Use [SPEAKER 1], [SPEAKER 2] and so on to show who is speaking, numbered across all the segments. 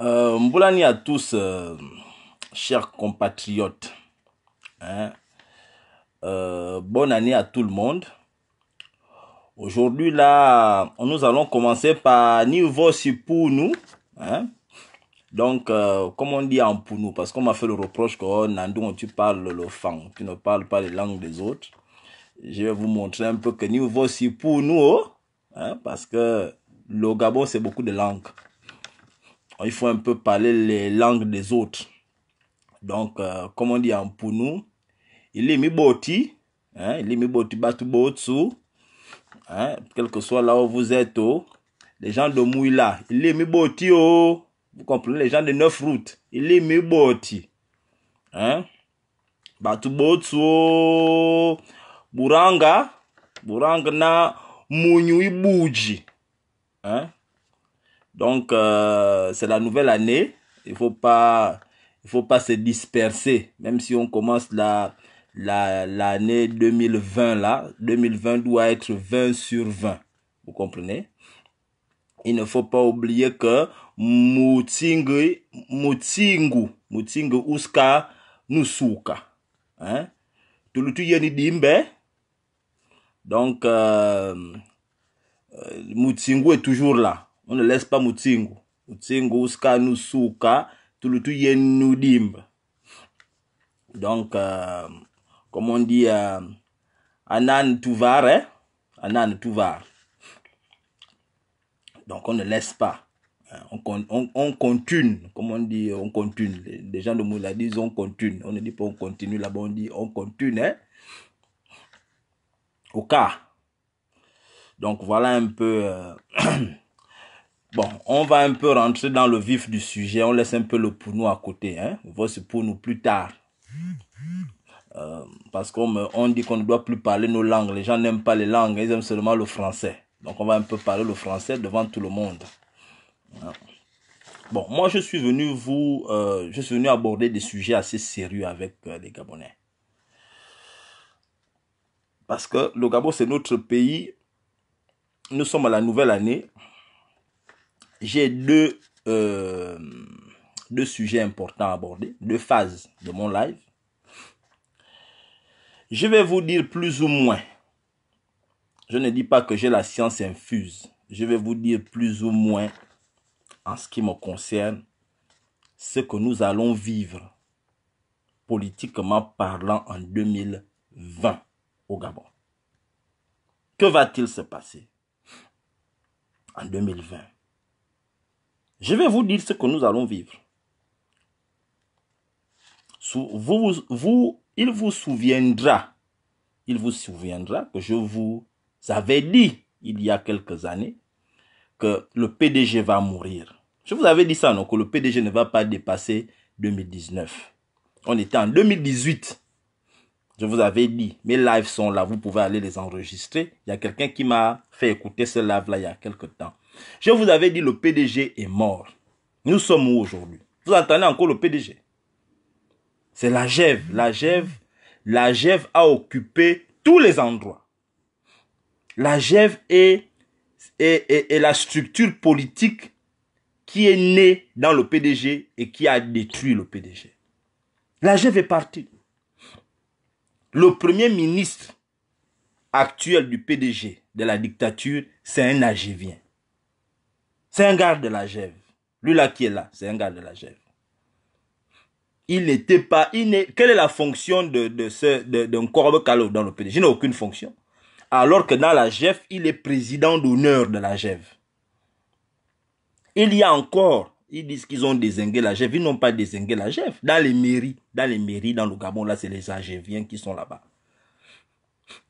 [SPEAKER 1] Euh, Mboulani à tous, euh, chers compatriotes. Hein. Euh, bonne année à tout le monde. Aujourd'hui, là, nous allons commencer par niveau pour nous. Hein. Donc, euh, comme on dit en nous, parce qu'on m'a fait le reproche que oh, Nandou, tu parles le fang, tu ne parles pas les langues des autres. Je vais vous montrer un peu que niveau pour nous, oh, hein, parce que le Gabon, c'est beaucoup de langues il faut un peu parler les langues des autres. Donc, euh, comme on dit en Pounou, il est mi boti, hein, il est mi boti hein, quel que soit là où vous êtes, oh, les gens de Mouila, il est mi boti, oh, vous comprenez, les gens de Neuf Routes, il est mi boti, hein, oh. buranga, buranga na munyuibuji. hein, donc, euh, c'est la nouvelle année. Il faut pas, faut pas se disperser. Même si on commence la, la, l'année 2020 là, 2020 doit être 20 sur 20. Vous comprenez? Il ne faut pas oublier que Mutingu, Mutingu, Mutingu uska nusuka. Hein? Tulutu dimbe. Donc, euh, euh est toujours là on ne laisse pas mutsingu mutsingu tout tulutu nous donc euh, comme on dit euh, anan tuvar hein? anan tuvar donc on ne laisse pas euh, on, continue, comme on dit, on continue. Les gens de Moula disent on continue. On ne dit pas on continue là-bas, on dit on continue. Hein? Au cas. Donc voilà un peu Bon, on va un peu rentrer dans le vif du sujet. On laisse un peu le pour nous à côté. Hein? On pour nous plus tard. Euh, parce qu'on on dit qu'on ne doit plus parler nos langues. Les gens n'aiment pas les langues, ils aiment seulement le français. Donc on va un peu parler le français devant tout le monde. Hein. Bon, moi je suis venu vous, euh, je suis venu aborder des sujets assez sérieux avec euh, les Gabonais. Parce que le Gabon c'est notre pays. Nous sommes à la nouvelle année j'ai deux, euh, deux sujets importants à aborder, deux phases de mon live. Je vais vous dire plus ou moins. Je ne dis pas que j'ai la science infuse. Je vais vous dire plus ou moins, en ce qui me concerne, ce que nous allons vivre politiquement parlant en 2020 au Gabon. Que va-t-il se passer en 2020 je vais vous dire ce que nous allons vivre. Vous, vous, il vous souviendra, il vous souviendra que je vous avais dit il y a quelques années que le PDG va mourir. Je vous avais dit ça, non, que le PDG ne va pas dépasser 2019. On était en 2018. Je vous avais dit, mes lives sont là, vous pouvez aller les enregistrer. Il y a quelqu'un qui m'a fait écouter ce live-là il y a quelques temps. Je vous avais dit le PDG est mort. Nous sommes où aujourd'hui Vous attendez encore le PDG C'est la Gève. La Gève la a occupé tous les endroits. La Gève est, la structure politique qui est née dans le PDG et qui a détruit le PDG. La Gève est partie. Le premier ministre actuel du PDG de la dictature, c'est un Agévien. C'est un garde de la Gève. Lui là qui est là, c'est un garde de la Gève. Il n'était pas. Il quelle est la fonction de, de ce d'un corbeau calot dans le PDG Il n'a aucune fonction. Alors que dans la GEF, il est président d'honneur de la Gève. Il y a encore, ils disent qu'ils ont désingué la GEF. Ils n'ont pas désingué la GEF. Dans les mairies, dans les mairies, dans le Gabon, là, c'est les viens qui sont là-bas.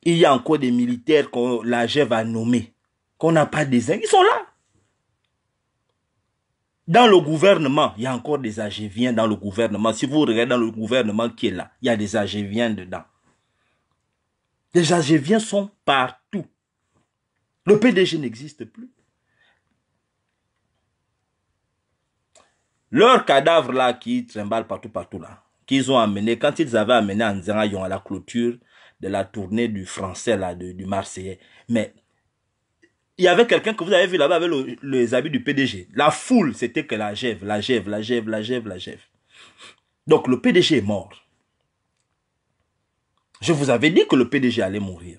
[SPEAKER 1] Il y a encore des militaires que la Gève a nommés, qu'on n'a pas désingué. Ils sont là. Dans le gouvernement, il y a encore des vient dans le gouvernement. Si vous regardez dans le gouvernement qui est là, il y a des agéviens dedans. Les agéviens sont partout. Le PDG n'existe plus. Leurs cadavres là qui trimballent partout, partout là, qu'ils ont amené, quand ils avaient amené en ils ont à la clôture de la tournée du français là, du Marseillais. Mais il y avait quelqu'un que vous avez vu là-bas avec les habits du PDG. La foule, c'était que la Gève, la Gève, la jève, la jève, la Gève. Donc le PDG est mort. Je vous avais dit que le PDG allait mourir.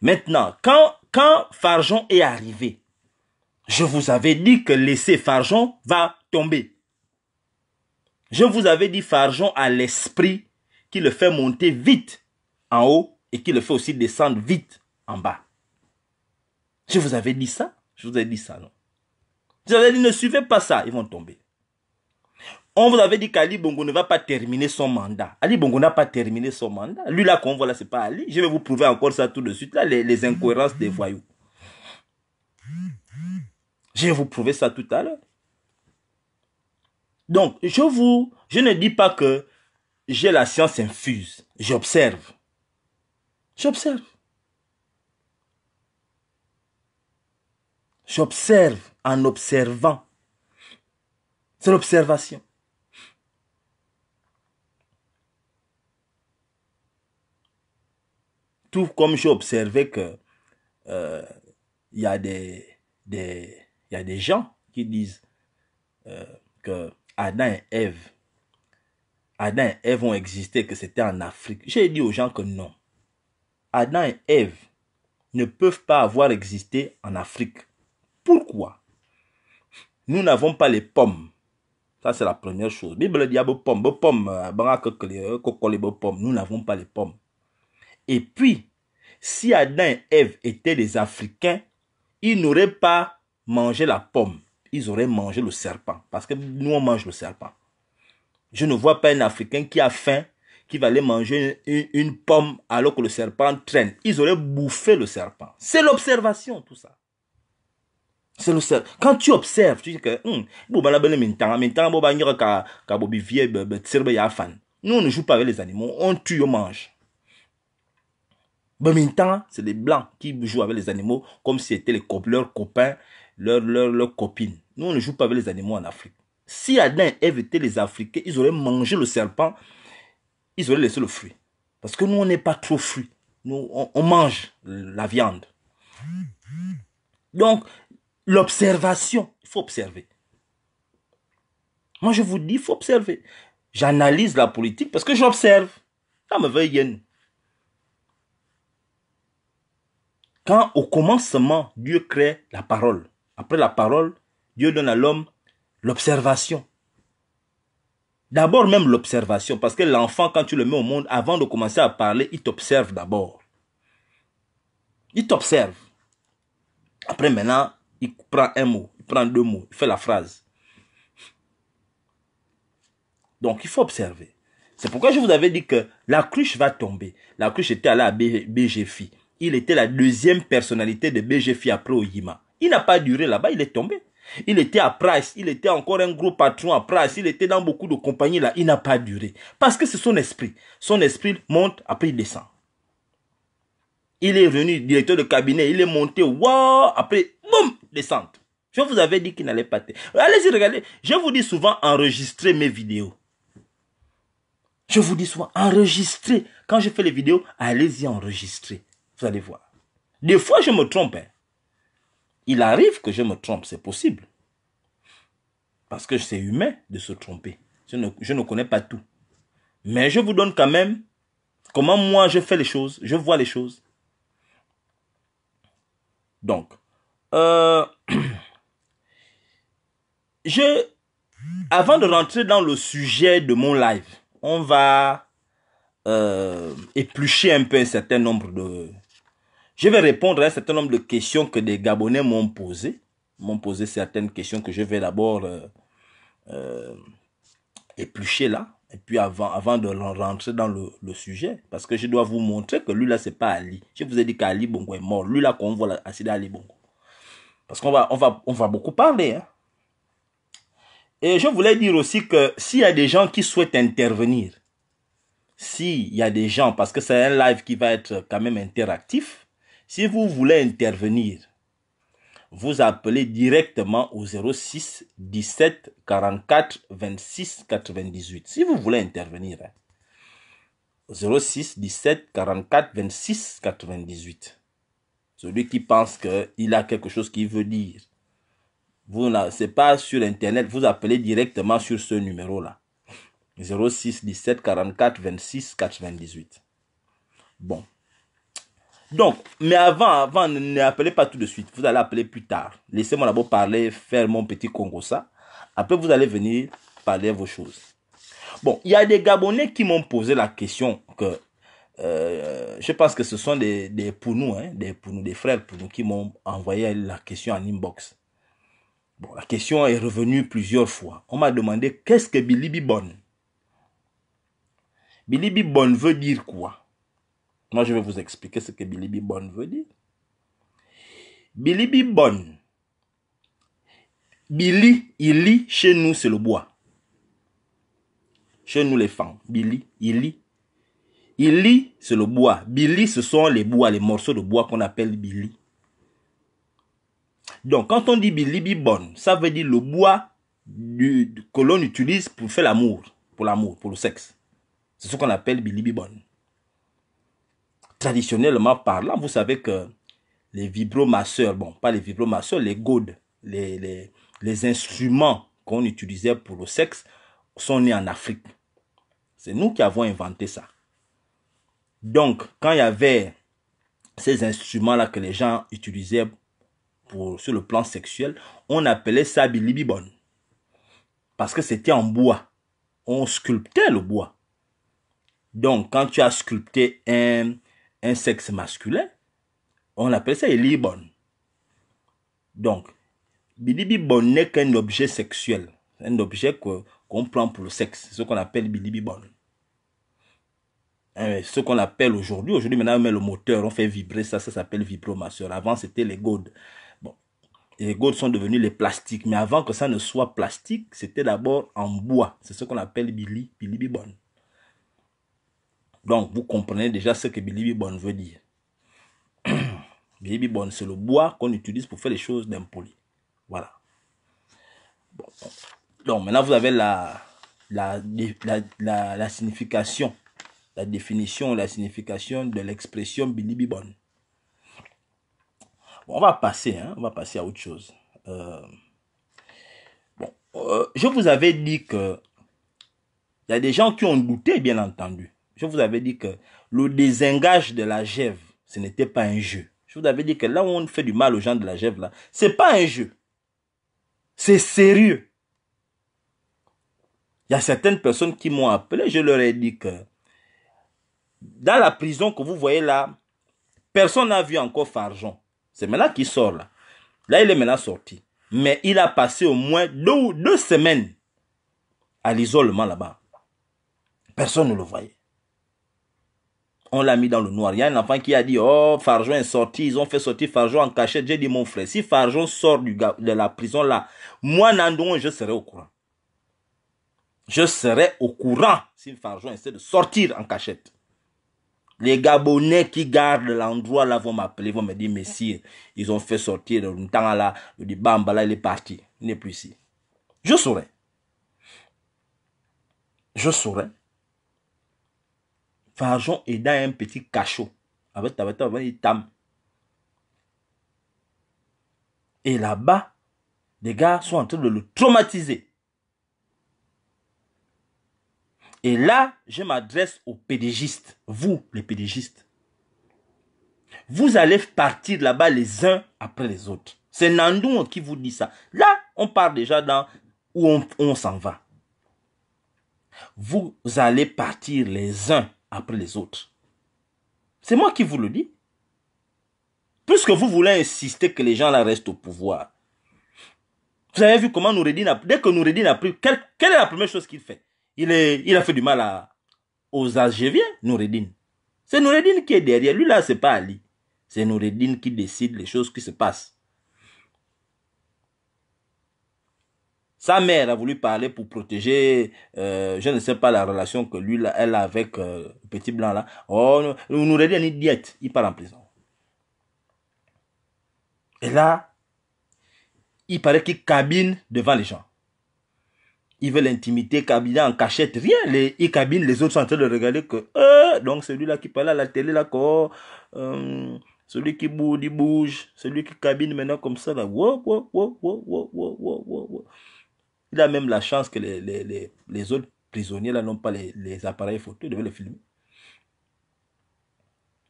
[SPEAKER 1] Maintenant, quand, quand Farjon est arrivé, je vous avais dit que laisser Farjon va tomber. Je vous avais dit Farjon a l'esprit qui le fait monter vite en haut et qui le fait aussi descendre vite en bas. Je vous avais dit ça Je vous avais dit ça, non Je vous avais dit, ne suivez pas ça, ils vont tomber. On vous avait dit qu'Ali Bongo ne va pas terminer son mandat. Ali Bongo n'a pas terminé son mandat. Lui là qu'on voit là, n'est pas Ali. Je vais vous prouver encore ça tout de suite, là, les, les incohérences des voyous. Je vais vous prouver ça tout à l'heure. Donc, je vous, je ne dis pas que j'ai la science infuse. J'observe. J'observe. J'observe en observant. C'est l'observation. Tout comme j'ai observé que il euh, y, a des, des, y a des gens qui disent euh, que Adam et Ève, Adam et Ève ont existé, que c'était en Afrique. J'ai dit aux gens que non. Adam et Ève ne peuvent pas avoir existé en Afrique. Pourquoi nous n'avons pas les pommes Ça, c'est la première chose. Bible dit pommes, pommes, pommes. Nous n'avons pas les pommes. Et puis, si Adam et Ève étaient des Africains, ils n'auraient pas mangé la pomme. Ils auraient mangé le serpent. Parce que nous, on mange le serpent. Je ne vois pas un Africain qui a faim, qui va aller manger une pomme alors que le serpent traîne. Ils auraient bouffé le serpent. C'est l'observation, tout ça. C'est le Quand tu observes, tu dis que, hmm, bon, bah, Nous, on ne joue pas avec les animaux, on tue, on mange. ben bah, maintenant, c'est les blancs qui jouent avec les animaux comme si c'était les, leurs copains, leurs, copines. Nous, on ne joue pas avec les animaux en Afrique. Si Adam évitait les Africains, ils auraient mangé le serpent, ils auraient laissé le fruit. Parce que nous, on n'est pas trop fruit. Nous, on, on mange la viande. Donc, L'observation, il faut observer. Moi, je vous dis, il faut observer. J'analyse la politique parce que j'observe. Ça me veut Quand au commencement, Dieu crée la parole. Après la parole, Dieu donne à l'homme l'observation. D'abord même l'observation, parce que l'enfant, quand tu le mets au monde, avant de commencer à parler, il t'observe d'abord. Il t'observe. Après maintenant, il prend un mot, il prend deux mots, il fait la phrase. Donc il faut observer. C'est pourquoi je vous avais dit que la cruche va tomber. La cruche était à la BGFI. Il était la deuxième personnalité de BGFI après Oyima. Il n'a pas duré là-bas, il est tombé. Il était à Price, il était encore un gros patron à Price, il était dans beaucoup de compagnies là, il n'a pas duré. Parce que c'est son esprit. Son esprit monte, après il descend. Il est revenu directeur de cabinet, il est monté, waouh, après boum, descente. Je vous avais dit qu'il n'allait pas. Allez-y, regardez. Je vous dis souvent enregistrer mes vidéos. Je vous dis souvent enregistrer. Quand je fais les vidéos, allez-y enregistrer. Vous allez voir. Des fois, je me trompe. Hein. Il arrive que je me trompe, c'est possible. Parce que c'est humain de se tromper. Je ne, je ne connais pas tout. Mais je vous donne quand même comment moi je fais les choses, je vois les choses. Donc, euh, je, avant de rentrer dans le sujet de mon live, on va euh, éplucher un peu un certain nombre de... Je vais répondre à un certain nombre de questions que des Gabonais m'ont posées. M'ont posé certaines questions que je vais d'abord euh, éplucher là. Et puis avant, avant de rentrer dans le, sujet, parce que je dois vous montrer que lui là, c'est pas Ali. Je vous ai dit qu'Ali Bongo est mort. Lui là qu'on voit, c'est Ali Bongo. Parce qu'on va, on va, on va beaucoup parler. Hein. Et je voulais dire aussi que s'il y a des gens qui souhaitent intervenir, s'il y a des gens, parce que c'est un live qui va être quand même interactif, si vous voulez intervenir, vous appelez directement au 06 17 44 26 98. Si vous voulez intervenir, 06 17 44 26 98. Celui qui pense qu'il a quelque chose qu'il veut dire. Vous n'est pas sur Internet, vous appelez directement sur ce numéro-là. 06 17 44 26 98. Bon. Donc, mais avant, avant, ne appelez pas tout de suite. Vous allez appeler plus tard. Laissez-moi d'abord parler, faire mon petit Congo ça. Après, vous allez venir parler vos choses. Bon, il y a des Gabonais qui m'ont posé la question que euh, je pense que ce sont des, pour nous, des pour nous, hein, des frères pour nous qui m'ont envoyé la question en inbox. Bon, la question est revenue plusieurs fois. On m'a demandé qu'est-ce que Billy bonne Billy veut dire quoi Moi, je vais vous expliquer ce que Billy veut dire. Billy Bibon. Billy, il lit chez nous, c'est le bois. Chez nous, les femmes. Billy, il lit Ili, c'est le bois. Billy, ce sont les bois, les morceaux de bois qu'on appelle Billy. Donc, quand on dit Billy bibon, ça veut dire le bois du, que l'on utilise pour faire l'amour, pour l'amour, pour le sexe. C'est ce qu'on appelle Billy bibon. Traditionnellement parlant, vous savez que les vibromasseurs, bon, pas les vibromasseurs, les godes, les instruments qu'on utilisait pour le sexe sont nés en Afrique. C'est nous qui avons inventé ça. Donc, quand il y avait ces instruments-là que les gens utilisaient pour, sur le plan sexuel, on appelait ça bilibibon. Parce que c'était en bois. On sculptait le bois. Donc, quand tu as sculpté un, sexe masculin, on appelle ça ilibon. Donc, bilibibon n'est qu'un objet sexuel. Un objet qu'on prend pour le sexe. C'est ce qu'on appelle bilibibon. Hein, ce qu'on appelle aujourd'hui, aujourd'hui maintenant on met le moteur, on fait vibrer ça, ça s'appelle vibromasseur. Avant c'était les godes. Bon, les godes sont devenus les plastiques, mais avant que ça ne soit plastique, c'était d'abord en bois. C'est ce qu'on appelle Billy, Billy Bibon. Donc vous comprenez déjà ce que Billy Bibon veut dire. Billy Bibon, c'est le bois qu'on utilise pour faire les choses d'impolis. Voilà. Donc maintenant vous avez la, la, la, la signification la définition, la signification de l'expression bilibibon. Bon, on va passer, hein, on va passer à autre chose. Euh, bon, euh, je vous avais dit que il y a des gens qui ont douté, bien entendu. Je vous avais dit que le désengage de la Gève, ce n'était pas un jeu. Je vous avais dit que là où on fait du mal aux gens de la Gève, là, c'est pas un jeu. C'est sérieux. Il y a certaines personnes qui m'ont appelé, je leur ai dit que dans la prison que vous voyez là, personne n'a vu encore Farjon. C'est maintenant qu'il sort là. Là, il est maintenant sorti. Mais il a passé au moins deux, semaines à l'isolement là-bas. Personne ne le voyait. On l'a mis dans le noir. Il y a un enfant qui a dit, oh, Farjon est sorti. Ils ont fait sortir Farjon en cachette. J'ai dit, mon frère, si Farjon sort du, de la prison là, moi, Nandon, je serai au courant. Je serai au courant si Farjon essaie de sortir en cachette. Les Gabonais qui gardent l'endroit là vont m'appeler, vont me dire, messieurs, ils ont fait sortir le temps là, le dit, Bamba là, il est parti, il n'est plus ici. Je saurais. Je saurais. Fajon est dans un petit cachot. Avec ta tam. Et là-bas, les gars sont en train de le traumatiser. Et là, je m'adresse aux pédégistes, vous les pédégistes. Vous allez partir là-bas les uns après les autres. C'est Nandou qui vous dit ça. Là, on part déjà dans où on, s'en va. Vous allez partir les uns après les autres. C'est moi qui vous le dis. Puisque vous voulez insister que les gens là restent au pouvoir. Vous avez vu comment Nourredine a... Dès que Noureddin a pris... quelle est la première chose qu'il fait il, a fait du mal aux Algériens, Noureddin. C'est Noureddin qui est derrière. Lui, là, n'est pas Ali. C'est Noureddin qui décide les choses qui se passent. Sa mère a voulu parler pour protéger, euh, je ne sais pas la relation que lui, elle a avec euh, le petit blanc là. Oh, Noureddin, il diète, il part en prison. Et là, il paraît qu'il cabine devant les gens ils veulent l'intimité, Kabila en cachette, rien. Les, ils cabinent, les autres sont en train de regarder que, euh, donc celui-là qui parle à la télé, là, quoi, euh, celui qui bouge, il bouge, celui qui cabine maintenant comme ça, là, Il a même la chance que les, les, les, les autres prisonniers, là, n'ont pas les, appareils photo, ils devaient les filmer.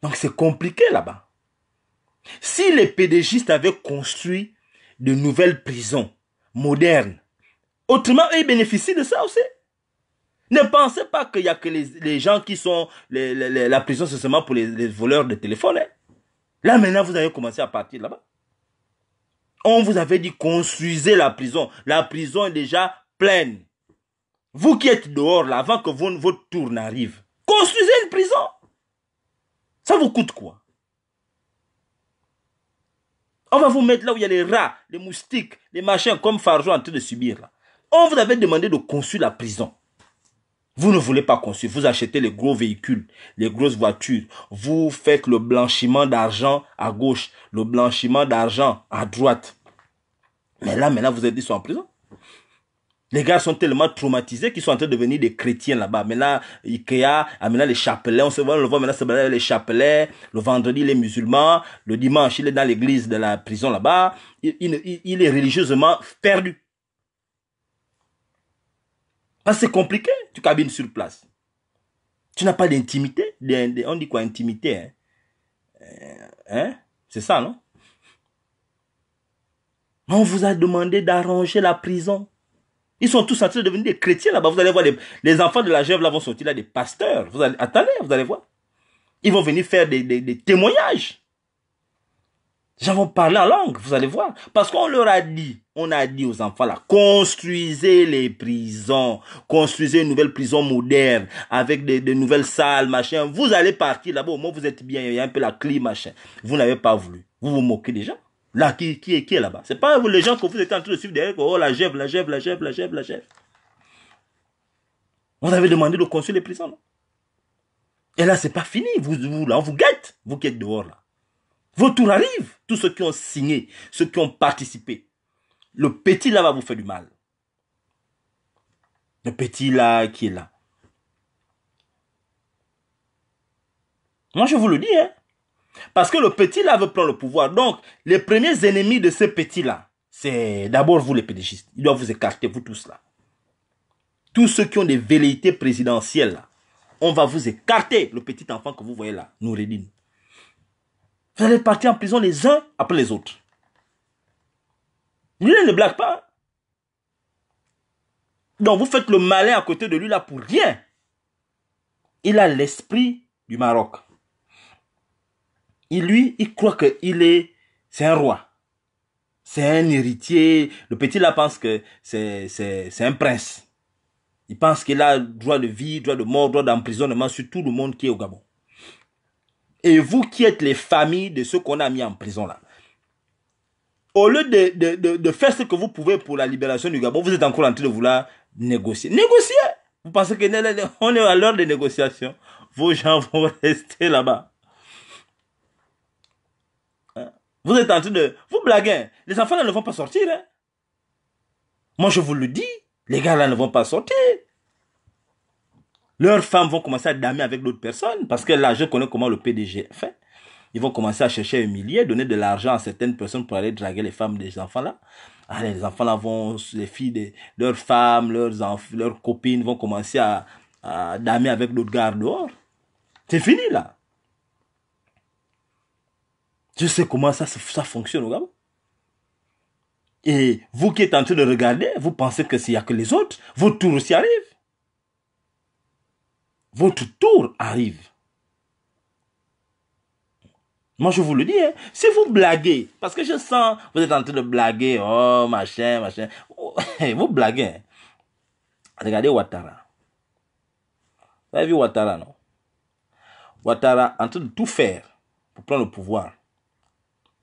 [SPEAKER 1] Donc c'est compliqué là-bas. Si les pédégistes avaient construit de nouvelles prisons modernes, Autrement, eux, ils bénéficient de ça aussi. Ne pensez pas qu'il n'y a que les, gens qui sont... la prison, c'est seulement pour les, voleurs de téléphone. Hein. Là, maintenant, vous avez commencé à partir là-bas. On vous avait dit construisez la prison. La prison est déjà pleine. Vous qui êtes dehors, là, avant que votre tour n'arrive, construisez une prison. Ça vous coûte quoi On va vous mettre là où il y a les rats, les moustiques, les machins comme Farjo en train de subir là. On vous avait demandé de construire la prison. Vous ne voulez pas construire. Vous achetez les gros véhicules, les grosses voitures. Vous faites le blanchiment d'argent à gauche, le blanchiment d'argent à droite. Mais là, maintenant, vous êtes dit, en prison. Les gars sont tellement traumatisés qu'ils sont en train de devenir des chrétiens là-bas. Maintenant, Ikea ah, maintenant les chapelets. On se voit, on le voit maintenant, c'est les chapelets. Le vendredi, les musulmans. Le dimanche, il est dans l'église de la prison là-bas. il est religieusement perdu c'est compliqué, tu cabines sur place. Tu n'as pas d'intimité. on dit quoi, intimité hein? Euh, hein? C'est ça, non On vous a demandé d'arranger la prison. Ils sont tous en train de devenir des chrétiens là-bas. Vous allez voir, les, enfants de la Gève là vont sortir là des pasteurs. Vous attendez, vous allez voir. Ils vont venir faire des témoignages gens vont parler en langue, vous allez voir. Parce qu'on leur a dit, on a dit aux enfants là, construisez les prisons, construisez une nouvelle prison moderne, avec des, nouvelles salles, machin. Vous allez partir là-bas, au moins vous êtes bien, il y a un peu la clé, machin. Vous n'avez pas voulu. Vous vous moquez des gens. Là, qui, est, qui est là-bas C'est pas vous, les gens que vous êtes en train de suivre derrière, oh la gève, la gève, la gève, la gève, la gève. On avait demandé de construire les prisons, Et là, c'est pas fini. Vous, vous, là, on vous guette. Vous qui êtes dehors, là. Vos tours arrivent. Tous ceux qui ont signé, ceux qui ont participé. Le petit là va vous faire du mal. Le petit là qui est là. Moi, je vous le dis, hein. Parce que le petit là veut prendre le pouvoir. Donc, les premiers ennemis de ce petit là, c'est d'abord vous les pédéchistes. Il doit vous écarter, vous tous là. Tous ceux qui ont des velléités présidentielles On va vous écarter, le petit enfant que vous voyez là, Noureddine. Vous allez partir en prison les uns après les autres. Lui ne blague pas. Donc vous faites le malin à côté de lui là pour rien. Il a l'esprit du Maroc. Il lui, il croit que est, c'est un roi, c'est un héritier. Le petit là pense que c'est c'est c'est un prince. Il pense qu'il a droit de vie, droit de mort, droit d'emprisonnement sur tout le monde qui est au Gabon. Et vous qui êtes les familles de ceux qu'on a mis en prison là. Au lieu de, faire ce que vous pouvez pour la libération du Gabon, vous êtes encore en train de vouloir négocier. Négocier Vous pensez qu'on est à l'heure des négociations Vos gens vont rester là-bas. Hein? Vous êtes en train de... Vous blaguez. Hein. Les enfants ne vont pas sortir. Hein. Moi, je vous le dis. Les gars là ne vont pas sortir. Leurs femmes vont commencer à damer avec d'autres personnes parce que là, je connais comment le PDG fait. Ils vont commencer à chercher à humilier, donner de l'argent à certaines personnes pour aller draguer les femmes des enfants-là. Ah, les enfants-là vont, les filles de leurs femmes, leurs, leurs copines vont commencer à, damer avec d'autres gars dehors. C'est fini là. Je sais comment ça, ça fonctionne au Gabon. Et vous qui êtes en train de regarder, vous pensez que s'il n'y a que les autres, votre tour aussi arrive votre tour arrive. Moi, je vous le dis, hein. si vous blaguez, parce que je sens, vous êtes en train de blaguer, oh, machin, machin, oh, vous blaguez. Hein. Regardez Ouattara. Vous avez vu Ouattara, non Ouattara en train de tout faire pour prendre le pouvoir.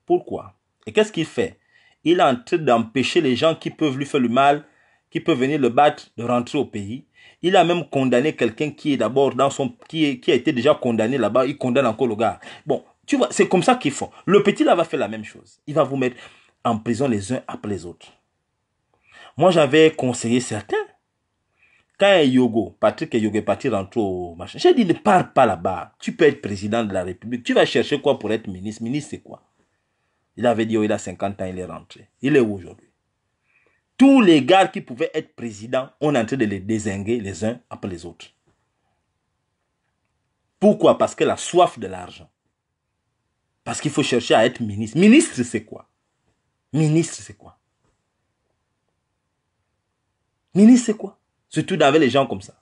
[SPEAKER 1] Pourquoi Et qu'est-ce qu'il fait Il est en train d'empêcher les gens qui peuvent lui faire le mal, qui peuvent venir le battre, de rentrer au pays. Il a même condamné quelqu'un qui est d'abord dans son qui, qui a été déjà condamné là-bas. Il condamne encore le gars. Bon, tu vois, c'est comme ça qu'ils font. Le petit là va faire la même chose. Il va vous mettre en prison les uns après les autres. Moi, j'avais conseillé certains. Quand Yogo, Patrick et Yogo est parti rentrer au machin, j'ai dit ne pars pas là-bas. Tu peux être président de la République. Tu vas chercher quoi pour être ministre Ministre, c'est quoi Il avait dit, oh, il a 50 ans, il est rentré. Il est où aujourd'hui tous les gars qui pouvaient être présidents, on est en train de les désinguer les uns après les autres. Pourquoi Parce que la soif de l'argent. Parce qu'il faut chercher à être ministre. Ministre, c'est quoi Ministre, c'est quoi Ministre, c'est quoi Surtout avec les gens comme ça.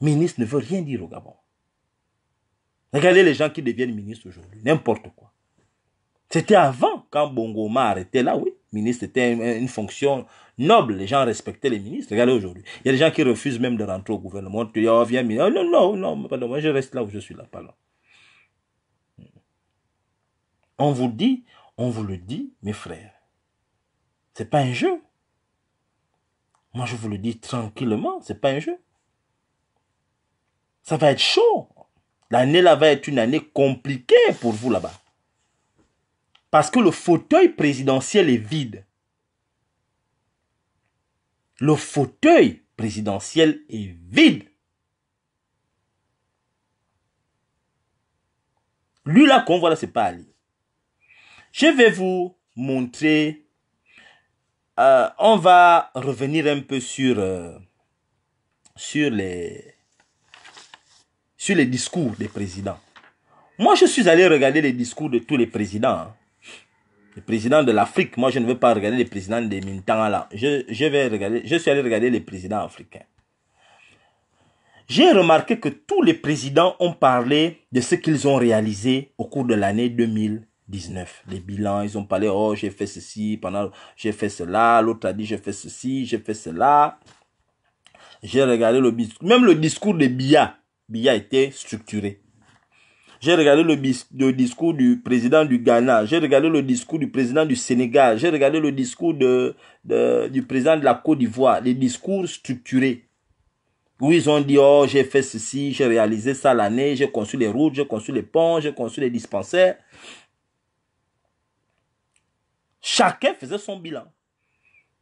[SPEAKER 1] Ministre ne veut rien dire au Gabon. Regardez les gens qui deviennent ministres aujourd'hui, n'importe quoi. C'était avant, quand Bongoma arrêté là, oui. Ministre était une fonction noble. Les gens respectaient les ministres. Regardez aujourd'hui. Il y a des gens qui refusent même de rentrer au gouvernement. Tu dis, oh, ministre. Oh, non, non, non, pardon, moi je reste là où je suis là, pardon. On vous dit, on vous le dit, mes frères. C'est pas un jeu. Moi, je vous le dis tranquillement, c'est pas un jeu. Ça va être chaud. L'année là va être une année compliquée pour vous là-bas. Parce que le fauteuil présidentiel est vide. Le fauteuil présidentiel est vide. Lui là qu'on voit là, c'est pas lui. Je vais vous montrer. Euh, on va revenir un peu sur euh, sur les sur les discours des présidents. Moi, je suis allé regarder les discours de tous les présidents. Hein le président de l'Afrique. Moi, je ne veux pas regarder les présidents des temps là. Je, je, vais regarder, je suis allé regarder les présidents africains. J'ai remarqué que tous les présidents ont parlé de ce qu'ils ont réalisé au cours de l'année 2019. Les bilans, ils ont parlé, oh, j'ai fait ceci, pendant, j'ai fait cela, l'autre a dit, j'ai fait ceci, j'ai fait cela. J'ai regardé le discours, même le discours de Bia, Bia était structuré. J'ai regardé le, discours du président du Ghana. J'ai regardé le discours du président du Sénégal. J'ai regardé le discours du président de la Côte d'Ivoire. Les discours structurés. Où ils ont dit, oh, j'ai fait ceci, j'ai réalisé ça l'année, j'ai construit les routes, j'ai construit les ponts, j'ai construit les dispensaires. Chacun faisait son bilan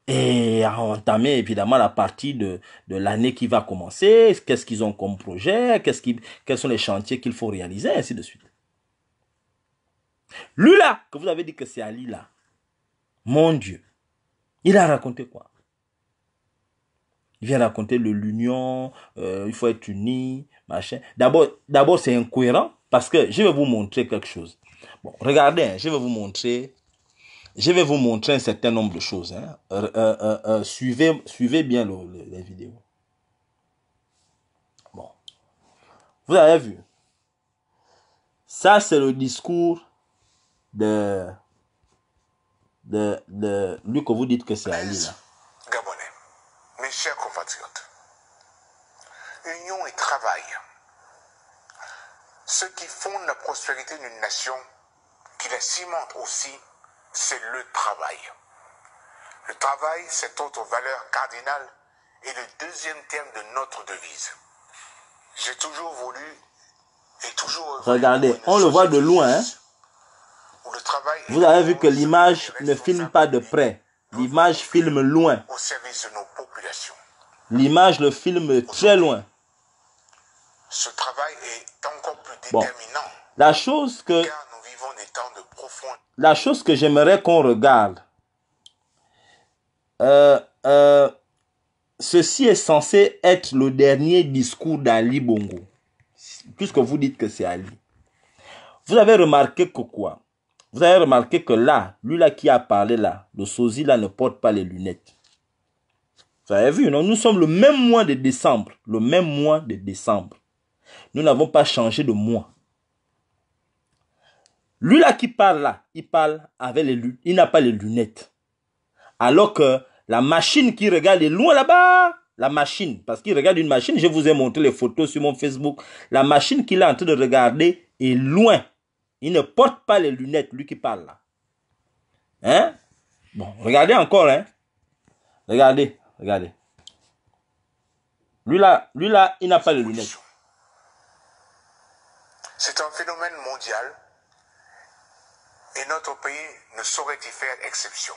[SPEAKER 1] et à entamer évidemment la partie de, l'année qui va commencer, qu'est-ce qu'ils ont comme projet, qu'est-ce quels sont les chantiers qu'il faut réaliser, ainsi de suite. Lula, que vous avez dit que c'est Ali là, mon Dieu, il a raconté quoi Il vient raconter l'union, euh, il faut être uni, machin. D'abord, d'abord c'est incohérent parce que je vais vous montrer quelque chose. Bon, regardez, hein, je vais vous montrer je vais vous montrer un certain nombre de choses. Hein. Euh, euh, euh, suivez, suivez bien le, les vidéos. Bon. Vous avez vu. Ça, c'est le discours de, de, lui que vous dites que c'est Ali. Gabonais, mes chers compatriotes,
[SPEAKER 2] union et travail, ceux qui fondent la prospérité d'une nation, qui la cimentent aussi, c'est le travail. Le travail, c'est autre valeur cardinale et le deuxième
[SPEAKER 3] terme de notre devise. J'ai toujours voulu et toujours... Regardez,
[SPEAKER 1] on le voit de loin. Hein. Le travail Vous avez vu que l'image ne filme pas de près. L'image filme loin.
[SPEAKER 2] Au service de nos populations.
[SPEAKER 1] L'image le filme très loin.
[SPEAKER 2] Ce travail est
[SPEAKER 1] encore plus déterminant. La chose que la chose que j'aimerais qu'on regarde, euh, euh, ceci est censé être le dernier discours d'Ali Bongo, puisque vous dites que c'est Ali. Vous avez remarqué que quoi Vous avez remarqué que là, lui là qui a parlé là, le sosie là ne porte pas les lunettes. Vous avez vu, non Nous sommes le même mois de décembre, le même mois de décembre. Nous n'avons pas changé de mois. Lui là qui parle là, il parle avec les lunettes. Il n'a pas les lunettes. Alors que la machine qui regarde est loin là-bas. La machine, parce qu'il regarde une machine, je vous ai montré les photos sur mon Facebook. La machine qu'il est en train de regarder est loin. Il ne porte pas les lunettes, lui qui parle là. Hein? Bon, regardez encore, hein? Regardez, regardez. Lui là, lui là, il n'a pas les lunettes.
[SPEAKER 2] C'est un phénomène mondial et notre pays ne saurait y faire exception.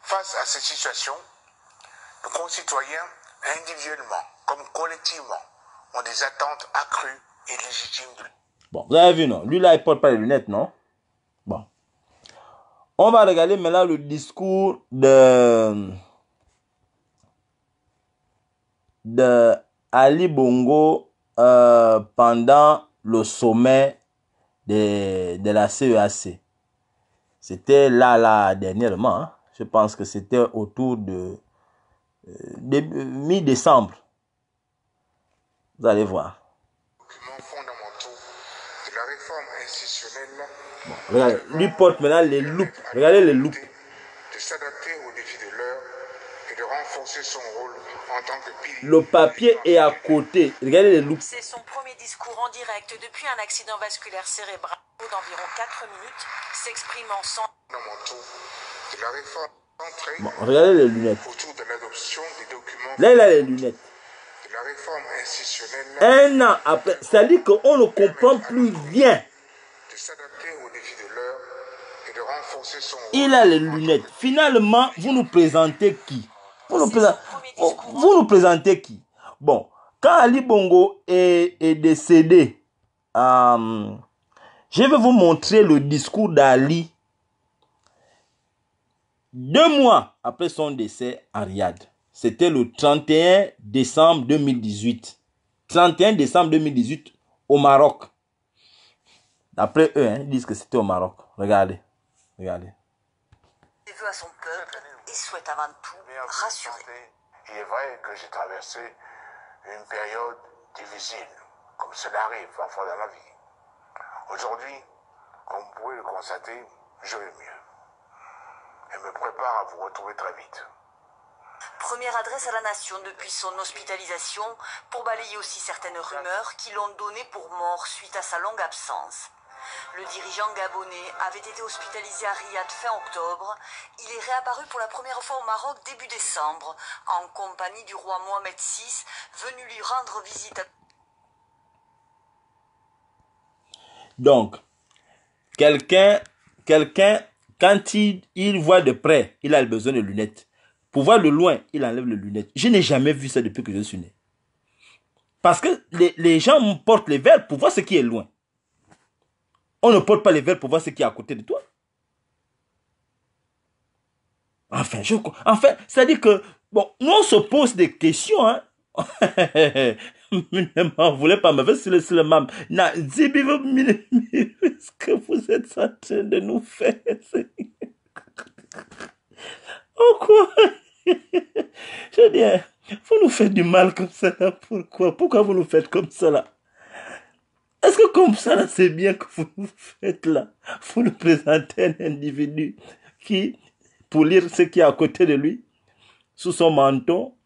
[SPEAKER 2] Face à cette situation, nos concitoyens,
[SPEAKER 3] individuellement comme collectivement, ont des attentes accrues et
[SPEAKER 1] légitimes. De... Bon, vous avez vu, non Lui, là, il porte pas les lunettes, non Bon. On va regarder maintenant le discours de... de Ali Bongo euh, pendant le sommet de la CEAC. E c'était là, là, dernièrement. Hein. Je pense que c'était autour de, euh, euh, mi-décembre. Vous allez voir. regardez, lui porte maintenant les loupes. Regardez les loupes. Le papier est à côté. Regardez les loupes. C'est
[SPEAKER 2] son premier discours en direct depuis un accident vasculaire cérébral d'environ 4 minutes, s'exprimant sans... de la réforme Bon, regardez les lunettes. Là, il a les
[SPEAKER 1] lunettes. Un an après, ça dit qu'on ne comprend plus rien. Il a les lunettes. Finalement, vous nous présentez qui oh, vous nous, présentez, qui Bon, quand Ali Bongo est, est décédé, euh, je vais vous montrer le discours d'Ali deux mois après son décès à Riyad. C'était le 31 décembre 2018. 31 décembre 2018 au Maroc. D'après eux, hein, ils disent que c'était au Maroc. Regardez, regardez.
[SPEAKER 2] Il veut à son peuple et souhaite avant tout rassurer. Il est vrai que j'ai traversé une période difficile, comme cela arrive parfois dans la vie. Aujourd'hui, comme vous pouvez le constater, je vais mieux. Et me prépare à vous retrouver très vite. Première adresse à la nation depuis son hospitalisation pour balayer aussi certaines rumeurs qui l'ont donné pour mort suite à sa longue absence. Le dirigeant gabonais avait été hospitalisé à Riyad fin octobre. Il est réapparu pour la première fois au Maroc début décembre en compagnie du roi Mohamed VI venu lui rendre visite à...
[SPEAKER 1] Donc, quelqu'un, quelqu'un, quand il, il voit de près, il a besoin de lunettes. Pour voir de loin, il enlève les lunettes. Je n'ai jamais vu ça depuis que je suis né. Parce que les, les gens portent les verres pour voir ce qui est loin. On ne porte pas les verres pour voir ce qui est à côté de toi. Enfin, je, enfin, c'est-à-dire que, bon, on se pose des questions, hein. ne voulez pas me faire sur le mam. ce que vous êtes en train de nous faire. Oh quoi Je dis, hein, vous nous faites du mal comme ça pourquoi Pourquoi vous nous faites comme ça Est-ce que comme ça c'est bien que vous nous faites là Vous nous présentez un individu qui, pour lire ce qui est à côté de lui, sous son manteau,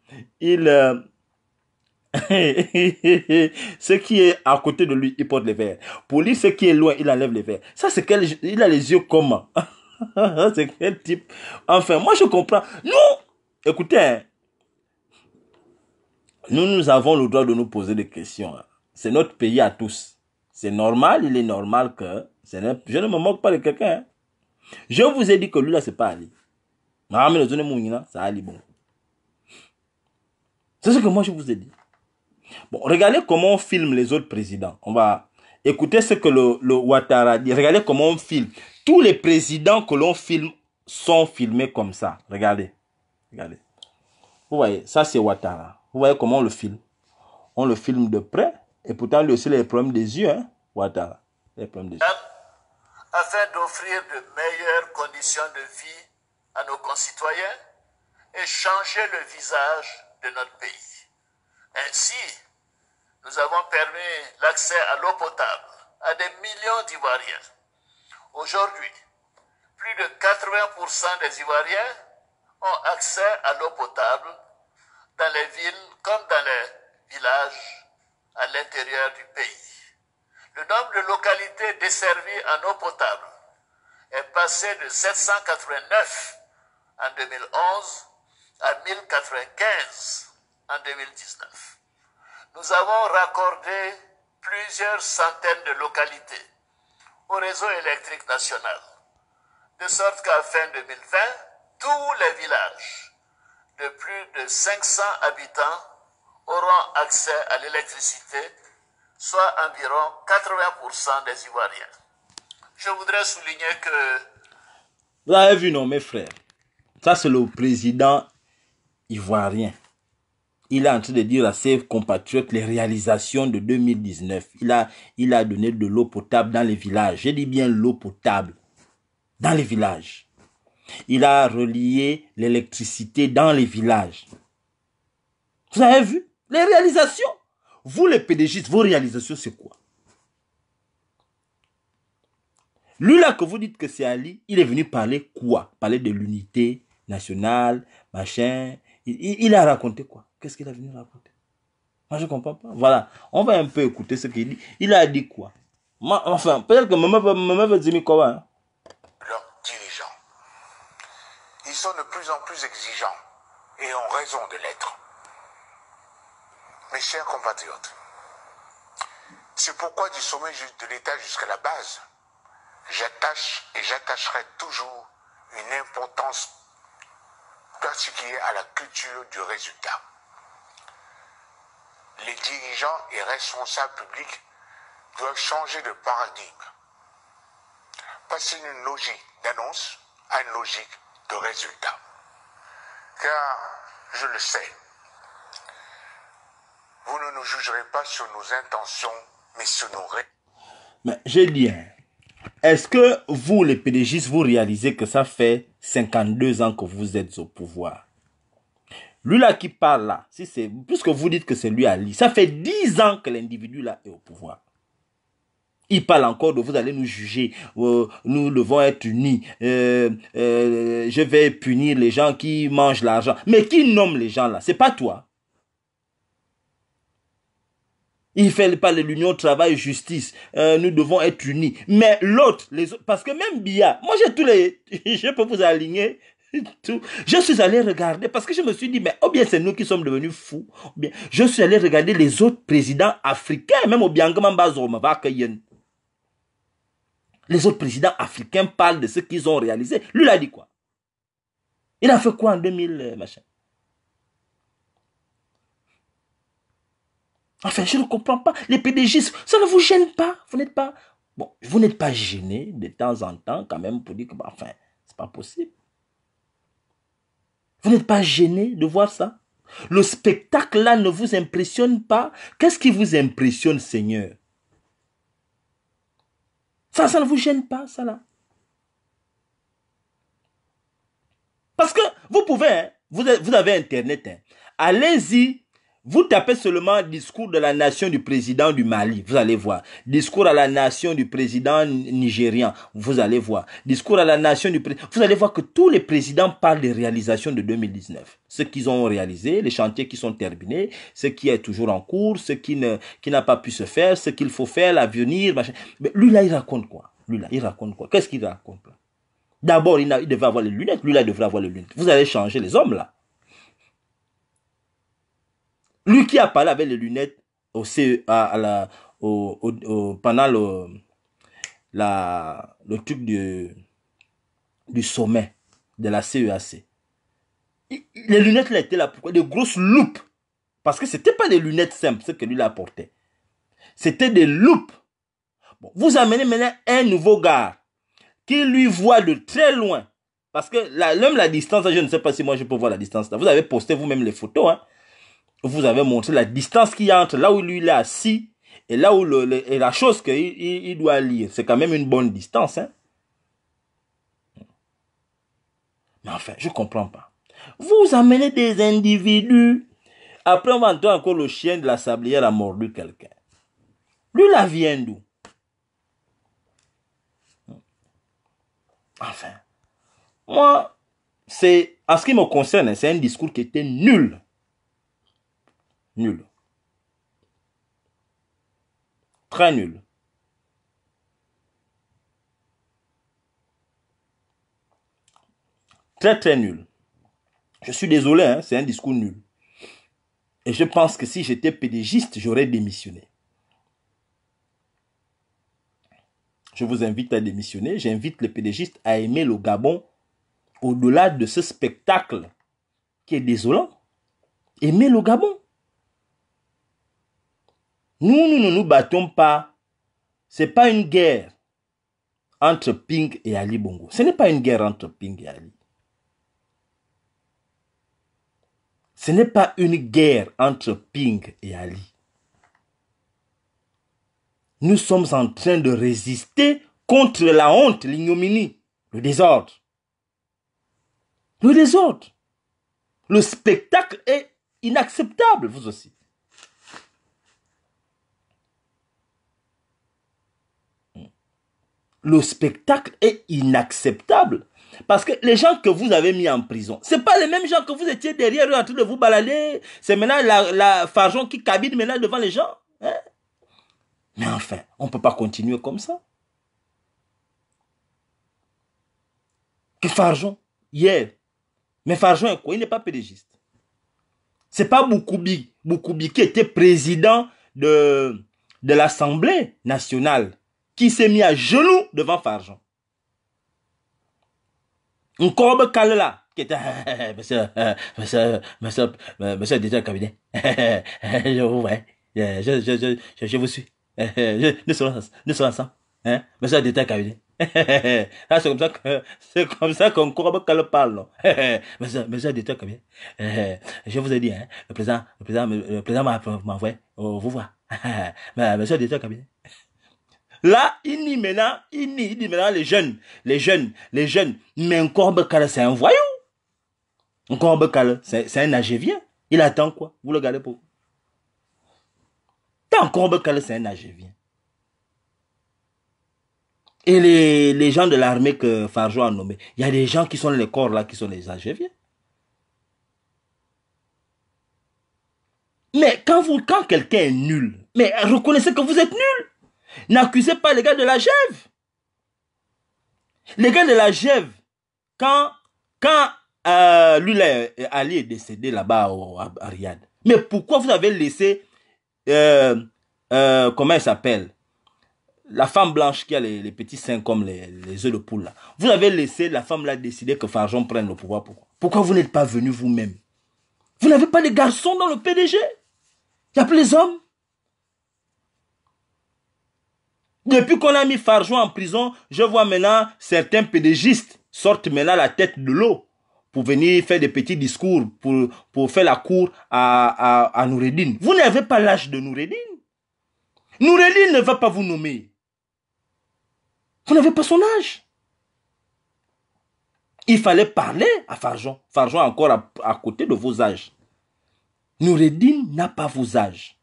[SPEAKER 1] il... Euh, ce qui est à côté de lui, il porte les verres. Pour lui, ce qui est loin, il enlève les verres. Ça, c'est quel, il a les yeux comment? c'est quel type? Enfin, moi, je comprends. Nous, écoutez, hein, nous, nous avons le droit de nous poser des questions. Hein. C'est notre pays à tous. C'est normal, il est normal que, je ne me moque pas de quelqu'un. Hein. Je vous ai dit que lui, là, n'est pas Ali. C'est ce que moi, je vous ai dit. Bon, regardez comment on filme les autres présidents. On va écouter ce que le, Ouattara dit. Regardez comment on filme. Tous les présidents que l'on filme sont filmés comme ça. Regardez. Regardez. Vous voyez, ça c'est Ouattara. Vous voyez comment on le filme. On le filme de près. Et pourtant, lui aussi, il des problèmes des yeux. Hein? Ouattara, les problèmes des
[SPEAKER 3] yeux. Afin d'offrir de meilleures conditions de vie à nos concitoyens et changer le visage de notre pays. Ainsi, nous avons permis l'accès à l'eau potable à des millions d'Ivoiriens. Aujourd'hui, plus de 80% des Ivoiriens ont accès à l'eau potable dans les villes comme dans les villages à l'intérieur du pays. Le nombre de localités desservies en eau potable est passé de 789 en 2011 à 1095 en 2019. Nous avons raccordé plusieurs centaines de localités au réseau électrique national, de sorte qu'à fin 2020, tous les villages de plus de 500 habitants auront accès à l'électricité, soit environ 80% des Ivoiriens. Je voudrais souligner que...
[SPEAKER 1] Vous avez vu, non, mes frères, ça c'est le président ivoirien il est en train de dire à ses compatriotes les réalisations de 2019. Il a, il a donné de l'eau potable dans les villages. J'ai dit bien l'eau potable dans les villages. Il a relié l'électricité dans les villages. Vous avez vu les réalisations Vous les pédégistes, vos réalisations, c'est quoi Lui là que vous dites que c'est Ali, il est venu parler quoi Parler de l'unité nationale, machin. il a raconté quoi Qu'est-ce qu'il a venu raconter Moi, je ne comprends pas. Voilà, on va un peu écouter ce qu'il dit. Il a dit quoi Enfin, peut-être que maman veut dire quoi hein? Leurs dirigeants,
[SPEAKER 2] ils sont de plus en plus exigeants et ont raison de l'être. Mes chers compatriotes, c'est pourquoi du sommet de l'État jusqu'à la base, j'attache et j'attacherai toujours une importance particulière à la culture du résultat les dirigeants et responsables publics doivent changer de paradigme, passer d'une logique d'annonce à une logique de résultat. Car, je le sais, vous ne nous jugerez pas sur nos intentions, mais sur nos résultats.
[SPEAKER 1] Mais j'ai dit, hein, est-ce que vous, les PDGistes, vous réalisez que ça fait 52 ans que vous êtes au pouvoir lui là qui parle là, si c'est puisque vous dites que c'est lui Ali, ça fait dix ans que l'individu là est au pouvoir. Il parle encore de vous allez nous juger, euh, nous devons être unis, euh, euh, je vais punir les gens qui mangent l'argent. Mais qui nomme les gens là C'est pas toi. Il fait pas l'union travail justice. nous devons être unis. Mais l'autre, les parce que même Bia, moi j'ai tous les, je peux vous aligner je suis allé regarder parce que je me suis dit, mais ou bien c'est nous qui sommes devenus fous, ou bien je suis allé regarder les autres présidents africains, même au Les autres présidents africains parlent de ce qu'ils ont réalisé. Lui, il a dit quoi Il a fait quoi en 2000, euh, machin Enfin, je ne comprends pas. Les PDG, ça ne vous gêne pas. Vous n'êtes pas. Bon, vous n'êtes pas gêné de temps en temps, quand même, pour dire que, enfin, c'est pas possible. Vous n'êtes pas gêné de voir ça Le spectacle là ne vous impressionne pas Qu'est-ce qui vous impressionne, Seigneur Ça, ça ne vous gêne pas, ça là Parce que vous pouvez, hein, vous, avez Internet, hein. allez-y vous tapez seulement discours de la nation du président du Mali, vous allez voir. Discours à la nation du président nigérien, vous allez voir. Discours à la nation du président. Vous allez voir que tous les présidents parlent des réalisations de 2019. Ce qu'ils ont réalisé, les chantiers qui sont terminés, ce qui est toujours en cours, ce qui ne, qui n'a pas pu se faire, ce qu'il faut faire, l'avenir, machin. Mais lui là, il raconte quoi? Lui là, il raconte quoi? Qu'est-ce qu'il raconte D'abord, il, il, devait avoir les lunettes. Lui là, il devrait avoir les lunettes. Vous allez changer les hommes là. Lui qui a parlé avec les lunettes au à, la, au, au, pendant le, la, le truc du, du sommet de la CEAC. E les lunettes là étaient là pourquoi Des grosses loupes. Parce que c'était pas des lunettes simples, ce que lui la portait. C'était des loupes. Bon, vous amenez maintenant un nouveau gars qui lui voit de très loin. Parce que la, la distance, je ne sais pas si moi je peux voir la distance. Vous avez posté vous-même les photos. Hein vous avez montré la distance qu'il y a entre là où lui il est assis et là où la chose qu'il il, doit lire. C'est quand même une bonne distance. Hein. Mais enfin, je ne comprends pas. Vous amenez des individus. Après, on va entendre encore le chien de la sablière a mordu quelqu'un. Lui, la vient d'où Enfin, moi, c'est, en ce qui me concerne, hein, c'est un discours qui était nul. Nul. Très nul. Très très nul. Je suis désolé, hein, c'est un discours nul. Et je pense que si j'étais pédégiste, j'aurais démissionné. Je vous invite à démissionner. J'invite les pédégiste à aimer le Gabon au-delà de ce spectacle qui est désolant. Aimer le Gabon. Nous, nous ne nous battons pas. Ce n'est pas une guerre entre Ping et Ali Bongo. Ce n'est pas une guerre entre Ping et Ali. Ce n'est pas une guerre entre Ping et Ali. Nous sommes en train de résister contre la honte, l'ignominie, le désordre. Le désordre. Le spectacle est inacceptable, vous aussi. le spectacle est inacceptable. Parce que les gens que vous avez mis en prison, ce pas les mêmes gens que vous étiez derrière eux en train de vous balader. C'est maintenant la, la Farjon qui cabine devant les gens. Hein. Mais enfin, on ne peut pas continuer comme ça. Que Farjon, hier, mais Farjon est quoi Il n'est pas pédégiste. C'est pas Boukoubi. qui était président de, de l'Assemblée nationale qui s'est mis à genoux devant Farjon. Nkorbe là, qui était, monsieur, monsieur, euh, monsieur, monsieur, de cabinet, je vous vois, je, je, je, je, vous suis, nous sommes, nous sommes ensemble, hein, monsieur, déjà cabinet. Ah, c'est comme ça que c'est comme ça qu'on qu'elle parle non monsieur monsieur de cabinet. je vous ai dit hein, le président le président le président m'a envoyé vous voir monsieur de cabinet. Là, il dit maintenant, il il dit maintenant les jeunes, les jeunes, les jeunes. Mais un corbe calle, c'est un voyou. Un corbe calle, c'est un agévien. Il attend quoi Vous le gardez pour Tant corbe calle, c'est un agévien. Et les, gens de l'armée que Farjo a nommé, il y a des gens qui sont les corps là, qui sont les agéviens. Mais quand, vous, quand quelqu'un est nul, mais reconnaissez que vous êtes nul. N'accusez pas les gars de la Gève. Les gars de la Gève. quand, quand euh, lui, Ali est décédé là-bas à, mais pourquoi vous avez laissé, euh, euh, comment elle s'appelle la femme blanche qui a les, petits seins comme les, les œufs de poule là. Vous avez laissé la femme là décider que Farjon prenne le pouvoir. Pourquoi, pourquoi vous n'êtes pas venu vous-même Vous, n'avez pas de garçons dans le PDG Il n'y a plus les hommes Depuis qu'on a mis Farjon en prison, je vois maintenant certains pédégistes sortent maintenant la tête de l'eau pour venir faire des petits discours, pour, pour faire la cour à, à, Noureddin. Vous n'avez pas l'âge de Noureddin. Noureddin ne va pas vous nommer. Vous n'avez pas son âge. Il fallait parler à Farjon. Farjon encore à, à côté de vos âges. Noureddin n'a pas vos âges.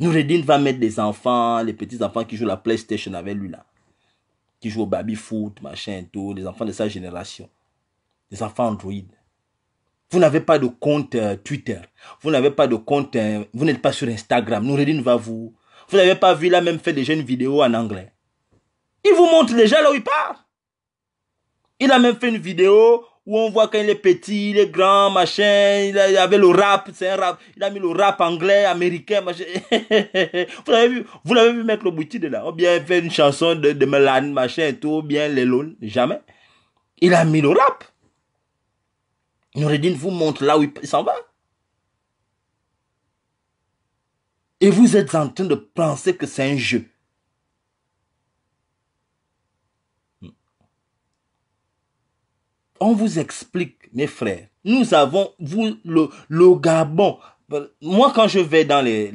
[SPEAKER 1] Noureddin va mettre des enfants, les petits-enfants qui jouent la PlayStation avec lui là. Qui jouent au baby-foot, machin et tout. Les enfants de sa génération. Des enfants Android. Vous n'avez pas de compte euh, Twitter. Vous n'avez pas de compte... Euh, vous n'êtes pas sur Instagram. Noureddin va vous... Vous n'avez pas vu, il a même fait déjà une vidéo en anglais. Il vous montre déjà là où il part. Il a même fait une vidéo où on voit quand il est petit, il est grand, machin, il avait le rap, c'est un rap, il a mis le rap anglais, américain, machin. vous l'avez vu, vous l'avez vu mettre le boutique là, ou bien fait une chanson de, de Melanie, machin et tout, ou bien les jamais. Il a mis le rap. Noureddin vous montre là où il s'en va. Et vous êtes en train de penser que c'est un jeu. On vous explique, mes frères. Nous avons, vous, le, Gabon. Moi, quand je vais dans les,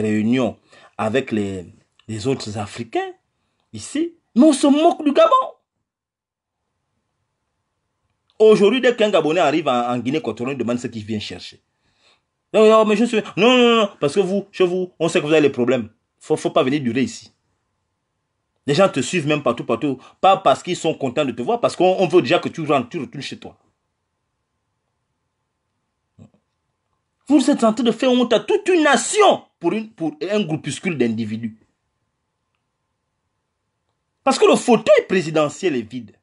[SPEAKER 1] réunions avec les, autres Africains, ici, nous, on se moque du Gabon. Aujourd'hui, dès qu'un Gabonais arrive en, Guinée équatoriale, il demande ce qu'il vient chercher. Non, non, Non, parce que vous, chez vous, on sait que vous avez les problèmes. Faut, faut pas venir durer ici. Les gens te suivent même partout, partout. Pas parce qu'ils sont contents de te voir, parce qu'on veut déjà que tu rentres, tu retournes chez toi. Vous êtes en train de faire honte à toute une nation pour, une, pour un groupuscule d'individus. Parce que le fauteuil présidentiel est vide.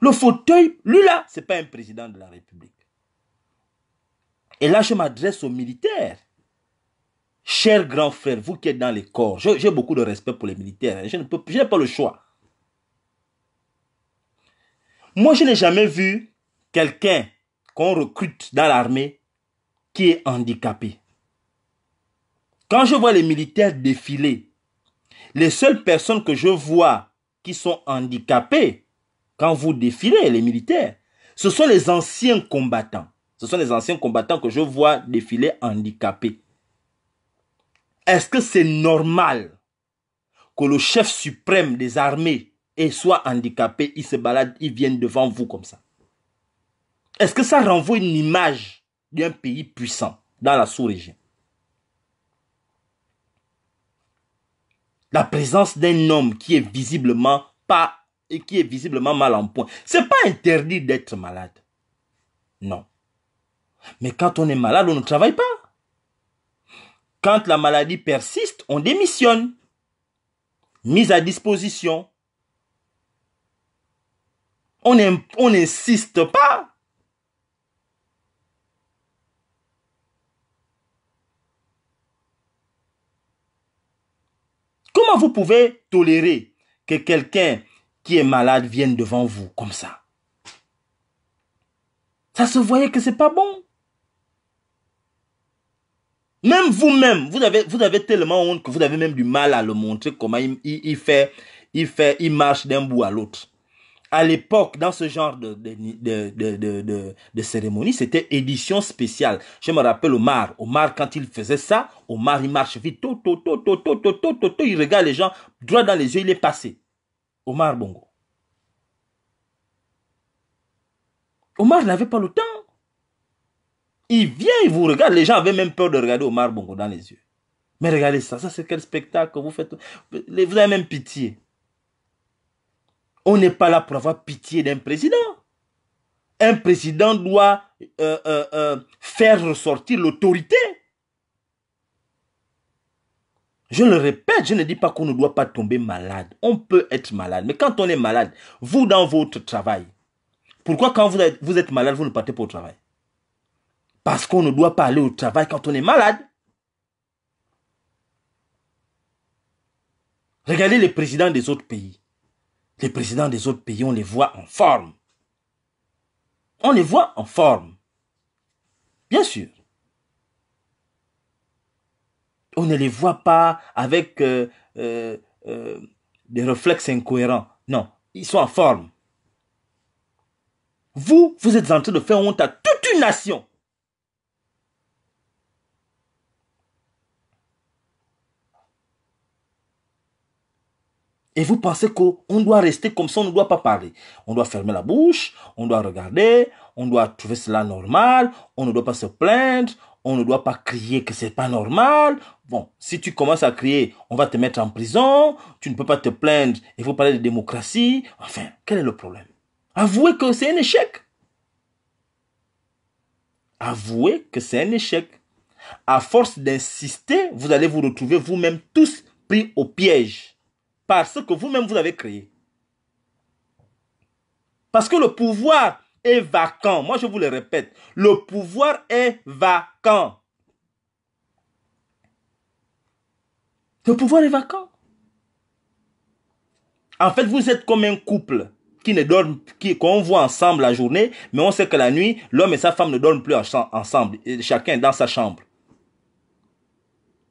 [SPEAKER 1] Le fauteuil, lui là, ce n'est pas un président de la République. Et là, je m'adresse aux militaires. Chers grands frères, vous qui êtes dans les corps, j'ai beaucoup de respect pour les militaires, hein. je je n'ai pas le choix. Moi, je n'ai jamais vu quelqu'un qu'on recrute dans l'armée qui est handicapé. Quand je vois les militaires défiler, les seules personnes que je vois qui sont handicapées quand vous défilez, les militaires, ce sont les anciens combattants. Ce sont les anciens combattants que je vois défiler handicapés. Est-ce que c'est normal que le chef suprême des armées soit handicapé, il se balade, il vient devant vous comme ça Est-ce que ça renvoie une image d'un pays puissant dans la sous-région La présence d'un homme qui est visiblement pas et qui est visiblement mal en point. n'est pas interdit d'être malade. Non. Mais quand on est malade, on ne travaille pas. Quand la maladie persiste, on démissionne. Mise à disposition. On n'insiste pas. Comment vous pouvez tolérer que quelqu'un qui est malade vienne devant vous comme ça Ça se voyait que c'est pas bon. Même vous-même, vous avez, vous avez tellement honte que vous avez même du mal à le montrer comment il, fait, il fait, il marche d'un bout à l'autre. À l'époque, dans ce genre de, de, de, de, de cérémonie, c'était édition spéciale. Je me rappelle Omar. Omar, quand il faisait ça, Omar, il marche vite. tout, tout, tout, tout, tout, tout, tout, tout, il regarde les gens droit dans les yeux, il est passé. Omar Bongo. Omar n'avait pas le temps. Il vient, il vous regarde. Les gens avaient même peur de regarder Omar Bongo dans les yeux. Mais regardez ça, ça c'est quel spectacle que vous faites. Vous avez même pitié. On n'est pas là pour avoir pitié d'un président. Un président doit euh, euh, euh, faire ressortir l'autorité. Je le répète, je ne dis pas qu'on ne doit pas tomber malade. On peut être malade. Mais quand on est malade, vous dans votre travail, pourquoi quand vous êtes malade, vous ne partez pas au travail parce qu'on ne doit pas aller au travail quand on est malade. Regardez les présidents des autres pays. Les présidents des autres pays, on les voit en forme. On les voit en forme. Bien sûr. On ne les voit pas avec euh, euh, euh, des réflexes incohérents. Non, ils sont en forme. Vous, vous êtes en train de faire honte à toute une nation. Et vous pensez qu'on doit rester comme ça, on ne doit pas parler. On doit fermer la bouche, on doit regarder, on doit trouver cela normal, on ne doit pas se plaindre, on ne doit pas crier que c'est pas normal. Bon, si tu commences à crier, on va te mettre en prison, tu ne peux pas te plaindre, il faut parler de démocratie. Enfin, quel est le problème Avouez que c'est un échec. Avouez que c'est un échec. À force d'insister, vous allez vous retrouver vous-même tous pris au piège. Parce que vous-même vous avez créé. Parce que le pouvoir est vacant. Moi, je vous le répète, le pouvoir est vacant. Le pouvoir est vacant. En fait, vous êtes comme un couple qui ne dorme, qui, qu'on voit ensemble la journée, mais on sait que la nuit, l'homme et sa femme ne dorment plus ensemble, chacun est dans sa chambre.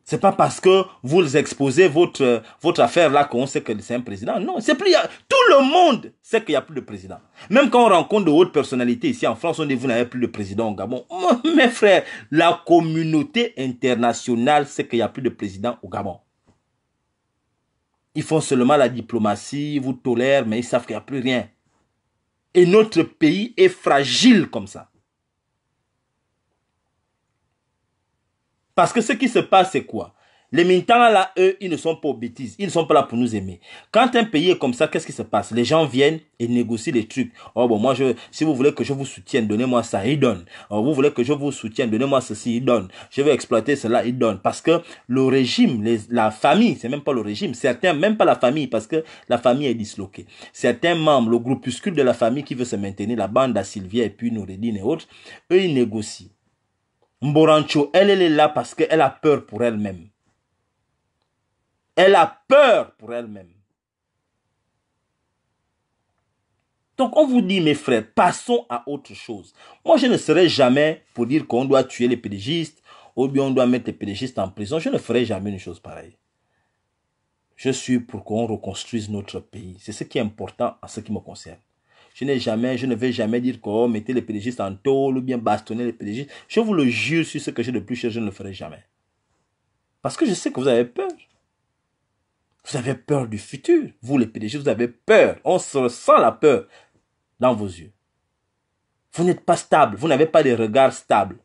[SPEAKER 1] C'est pas parce que vous exposez votre, votre affaire là qu'on sait que c'est un président. Non, c'est plus, tout le monde sait qu'il n'y a plus de président. Même quand on rencontre de hautes personnalités ici en France, on dit vous n'avez plus de président au Gabon. Mes frères, la communauté internationale sait qu'il n'y a plus de président au Gabon. Ils font seulement la diplomatie, ils vous tolèrent, mais ils savent qu'il n'y a plus rien. Et notre pays est fragile comme ça. Parce que ce qui se passe, c'est quoi Les militants là, eux, ils ne sont pas aux bêtises. Ils ne sont pas là pour nous aimer. Quand un pays est comme ça, qu'est-ce qui se passe Les gens viennent et négocient les trucs. Oh bon, moi, je, si vous voulez que je vous soutienne, donnez-moi ça, ils donnent. Oh, vous voulez que je vous soutienne, donnez-moi ceci, ils donnent. Je veux exploiter cela, ils donnent. Parce que le régime, la famille, c'est même pas le régime. Certains, même pas la famille, parce que la famille est disloquée. Certains membres, le groupuscule de la famille qui veut se maintenir, la bande à Sylvia et puis Noureddin et autres, eux, ils négocient Mborancho, elle, elle est là parce qu'elle a peur pour elle-même. Elle a peur pour elle-même. Donc on vous dit, mes frères, passons à autre chose. Moi, je ne serai jamais pour dire qu'on doit tuer les pédégistes ou bien on doit mettre les pédégistes en prison. Je ne ferai jamais une chose pareille. Je suis pour qu'on reconstruise notre pays. C'est ce qui est important en ce qui me concerne. Je n'ai jamais, je ne vais jamais dire qu'on mettez les pédagogistes en tôle ou bien bastonner les pédagogistes. Je vous le jure sur ce que j'ai de plus cher, je ne le ferai jamais. Parce que je sais que vous avez peur. Vous avez peur du futur. Vous, les pédagogistes, vous avez peur. On se ressent la peur dans vos yeux. Vous n'êtes pas stable. Vous n'avez pas des regards stables.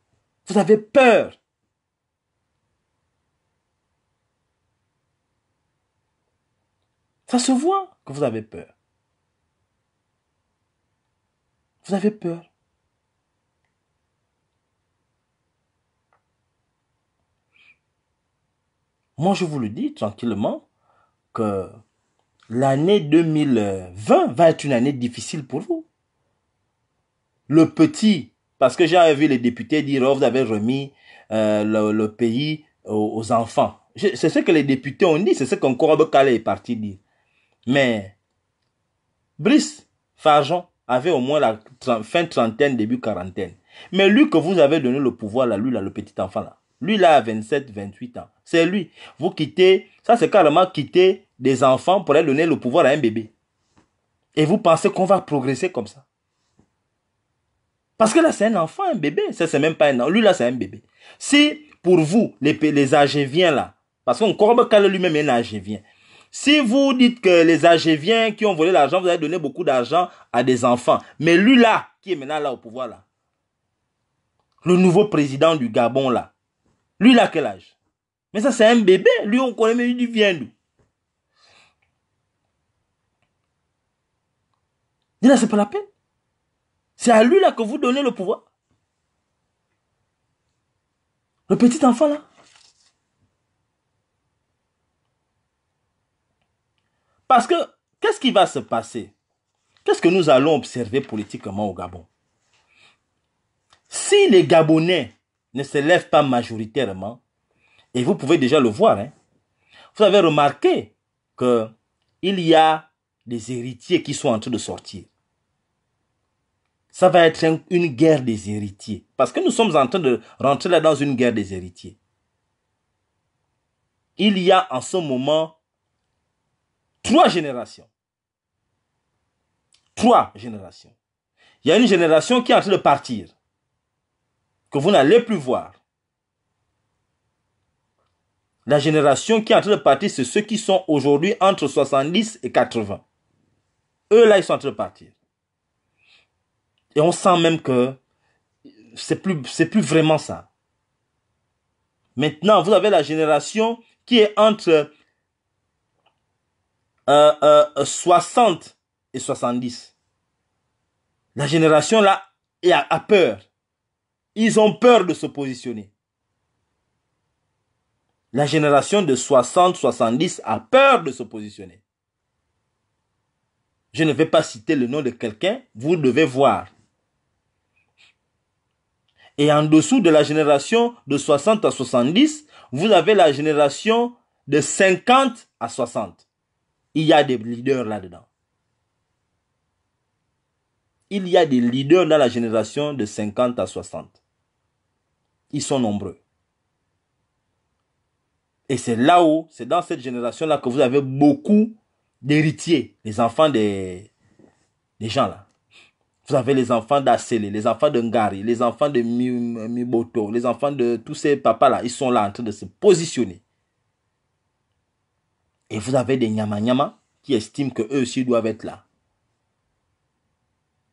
[SPEAKER 1] Vous avez peur. Ça se voit que vous avez peur. Vous avez peur. Moi, je vous le dis tranquillement que l'année 2020 va être une année difficile pour vous. Le petit, parce que j'ai vu les députés dire, oh, vous avez remis euh, le, pays aux, enfants. C'est ce que les députés ont dit, c'est ce que Calais est parti dire. Mais, Brice Fajon avait au moins la fin trentaine, début quarantaine. Mais lui que vous avez donné le pouvoir, là, lui, là, le petit enfant, là. Lui, là, à 27, 28 ans. C'est lui. Vous quittez, ça, c'est carrément quitter des enfants pour aller donner le pouvoir à un bébé. Et vous pensez qu'on va progresser comme ça. Parce que là, c'est un enfant, un bébé. Ça, c'est même pas un enfant. Lui, là, c'est un bébé. Si, pour vous, les, les viennent là, parce qu'on comprend qu'elle lui-même est un âgé vient. Si vous dites que les Algériens qui ont volé l'argent, vous avez donné beaucoup d'argent à des enfants. Mais lui là, qui est maintenant là au pouvoir là, le nouveau président du Gabon là, lui là quel âge Mais ça c'est un bébé, lui on connaît mais il vient d'où Dis là c'est pas la peine. C'est à lui là que vous donnez le pouvoir. Le petit enfant là. Parce que qu'est-ce qui va se passer Qu'est-ce que nous allons observer politiquement au Gabon Si les Gabonais ne se lèvent pas majoritairement, et vous pouvez déjà le voir, hein, vous avez remarqué qu'il y a des héritiers qui sont en train de sortir. Ça va être une guerre des héritiers. Parce que nous sommes en train de rentrer là dans une guerre des héritiers. Il y a en ce moment trois générations. Trois générations. Il y a une génération qui est en train de partir, que vous n'allez plus voir. La génération qui est en train de partir, c'est ceux qui sont aujourd'hui entre 70 et 80. Eux, là, ils sont en train de partir. Et on sent même que c'est plus, c'est plus vraiment ça. Maintenant, vous avez la génération qui est entre 60 euh, euh, et 70. La génération là a peur. Ils ont peur de se positionner. La génération de 60-70 a peur de se positionner. Je ne vais pas citer le nom de quelqu'un, vous devez voir. Et en dessous de la génération de 60 à 70, vous avez la génération de 50 à 60. Il y a des leaders là-dedans. Il y a des leaders dans la génération de 50 à 60. Ils sont nombreux. Et c'est là où, c'est dans cette génération-là que vous avez beaucoup d'héritiers, les enfants des, gens là. Vous avez les enfants d'Asselé, les enfants de les enfants de Miboto, les enfants de tous ces papas là. Ils sont là en train de se positionner. Et vous avez des nyama qui estiment qu'eux aussi doivent être là.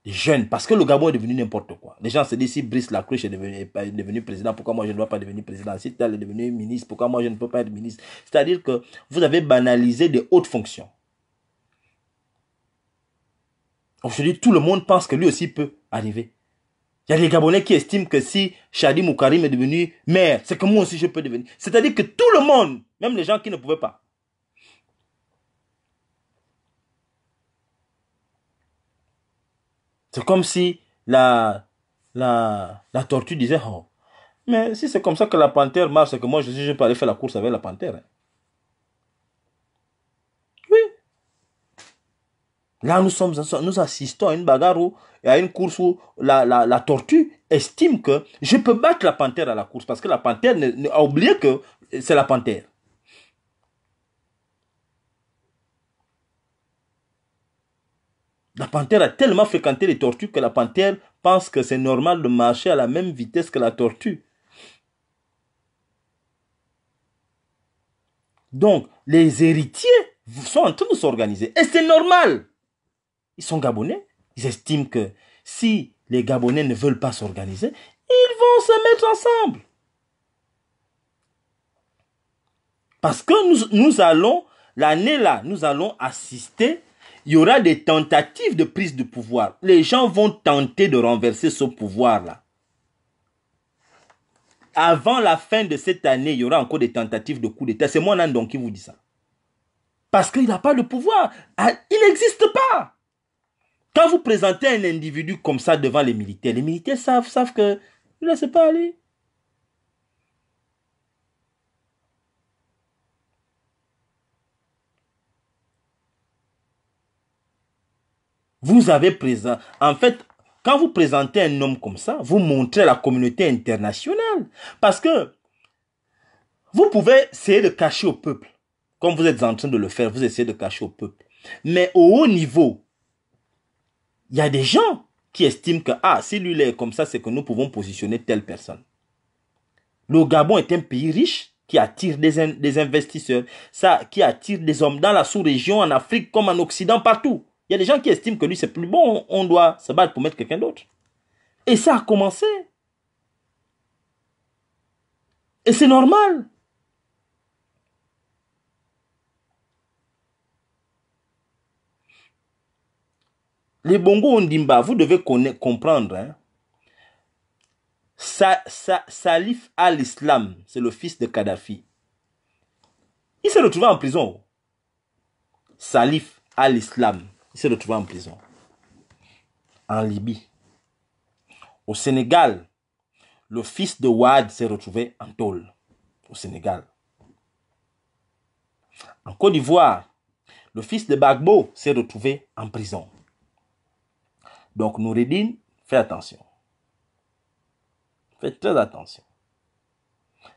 [SPEAKER 1] Des Jeunes, parce que le Gabon est devenu n'importe quoi. Les gens se disent si Brice Lacruche est devenu, président, pourquoi moi je ne dois pas devenir président Si tel est devenu ministre, pourquoi moi je ne peux pas être ministre C'est-à-dire que vous avez banalisé des hautes fonctions. Aujourd'hui, tout le monde pense que lui aussi peut arriver. Il y a des Gabonais qui estiment que si Shadi Moukarim est devenu maire, c'est que moi aussi je peux devenir. C'est-à-dire que tout le monde, même les gens qui ne pouvaient pas, C'est comme si la, la, tortue disait, oh, mais si c'est comme ça que la panthère marche, c'est que moi, je suis pas aller faire la course avec la panthère. Hein. Oui. Là, nous, sommes, nous assistons à une bagarre et à une course où la, tortue estime que je peux battre la panthère à la course parce que la panthère a oublié que c'est la panthère. La panthère a tellement fréquenté les tortues que la panthère pense que c'est normal de marcher à la même vitesse que la tortue. Donc, les héritiers sont en train de s'organiser. Et c'est normal. Ils sont gabonais. Ils estiment que si les Gabonais ne veulent pas s'organiser, ils vont se mettre ensemble. Parce que nous, nous allons, l'année là, nous allons assister il y aura des tentatives de prise de pouvoir. Les gens vont tenter de renverser ce pouvoir-là. Avant la fin de cette année, il y aura encore des tentatives de coup d'État. C'est moi, Nandon, qui vous dit ça. Parce qu'il n'a pas le pouvoir. Ah, il n'existe pas. Quand vous présentez un individu comme ça devant les militaires, les militaires savent, savent que ne laissez pas aller. Vous avez présent. En fait, quand vous présentez un homme comme ça, vous montrez à la communauté internationale. Parce que vous pouvez essayer de cacher au peuple. Comme vous êtes en train de le faire, vous essayez de cacher au peuple. Mais au haut niveau, il y a des gens qui estiment que, ah, si lui est comme ça, c'est que nous pouvons positionner telle personne. Le Gabon est un pays riche qui attire des, investisseurs, ça, qui attire des hommes dans la sous-région, en Afrique comme en Occident, partout. Il y a des gens qui estiment que lui, c'est plus bon, on doit se battre pour mettre quelqu'un d'autre. Et ça a commencé. Et c'est normal. Les Bongo Ondimba, vous devez comprendre. Hein. Salif al-Islam, c'est le fils de Kadhafi. Il s'est retrouvé en prison. Salif al-Islam s'est retrouvé en prison. En Libye. Au Sénégal, le fils de Ouad s'est retrouvé en tôle. Au Sénégal. En Côte d'Ivoire, le fils de Bagbo s'est retrouvé en prison. Donc Noureddin, fais attention. Fais très attention.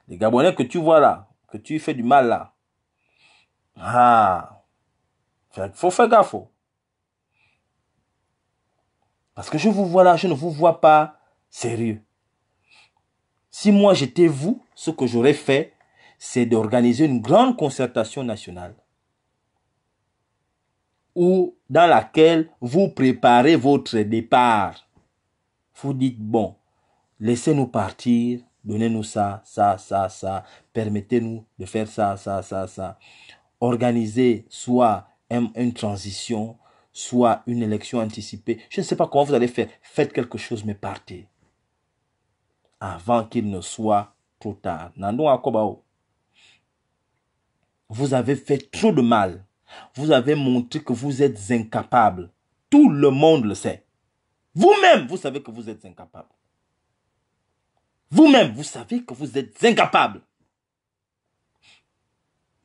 [SPEAKER 1] Les Gabonais que tu vois là, que tu fais du mal là, ah, faut faire gaffe. Parce que je vous vois là, je ne vous vois pas sérieux. Si moi j'étais vous, ce que j'aurais fait, c'est d'organiser une grande concertation nationale dans laquelle vous préparez votre départ. Vous dites, bon, laissez-nous partir, donnez-nous ça, ça, ça, ça, permettez-nous de faire ça, ça, ça, ça. Organisez soit une transition, soit une élection anticipée. Je ne sais pas comment vous allez faire. Faites quelque chose, mais partez. Avant qu'il ne soit trop tard. Vous avez fait trop de mal. Vous avez montré que vous êtes incapable. Tout le monde le sait. Vous-même, vous savez que vous êtes incapable. Vous-même, vous savez que vous êtes incapable.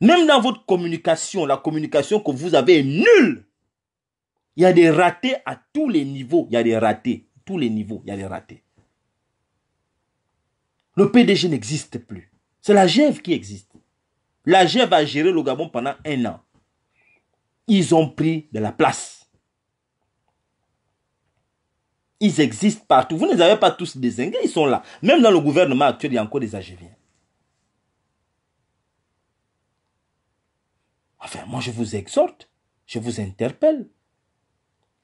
[SPEAKER 1] Même dans votre communication, la communication que vous avez est nulle. Il y a des ratés à tous les niveaux. Il y a des ratés. Tous les niveaux, il y a des ratés. Le PDG n'existe plus. C'est la GEV qui existe. La GEV a géré le Gabon pendant un an. Ils ont pris de la place. Ils existent partout. Vous ne les avez pas tous désingués, ils sont là. Même dans le gouvernement actuel, il y a encore des AGV. Enfin, moi, je vous exhorte, je vous interpelle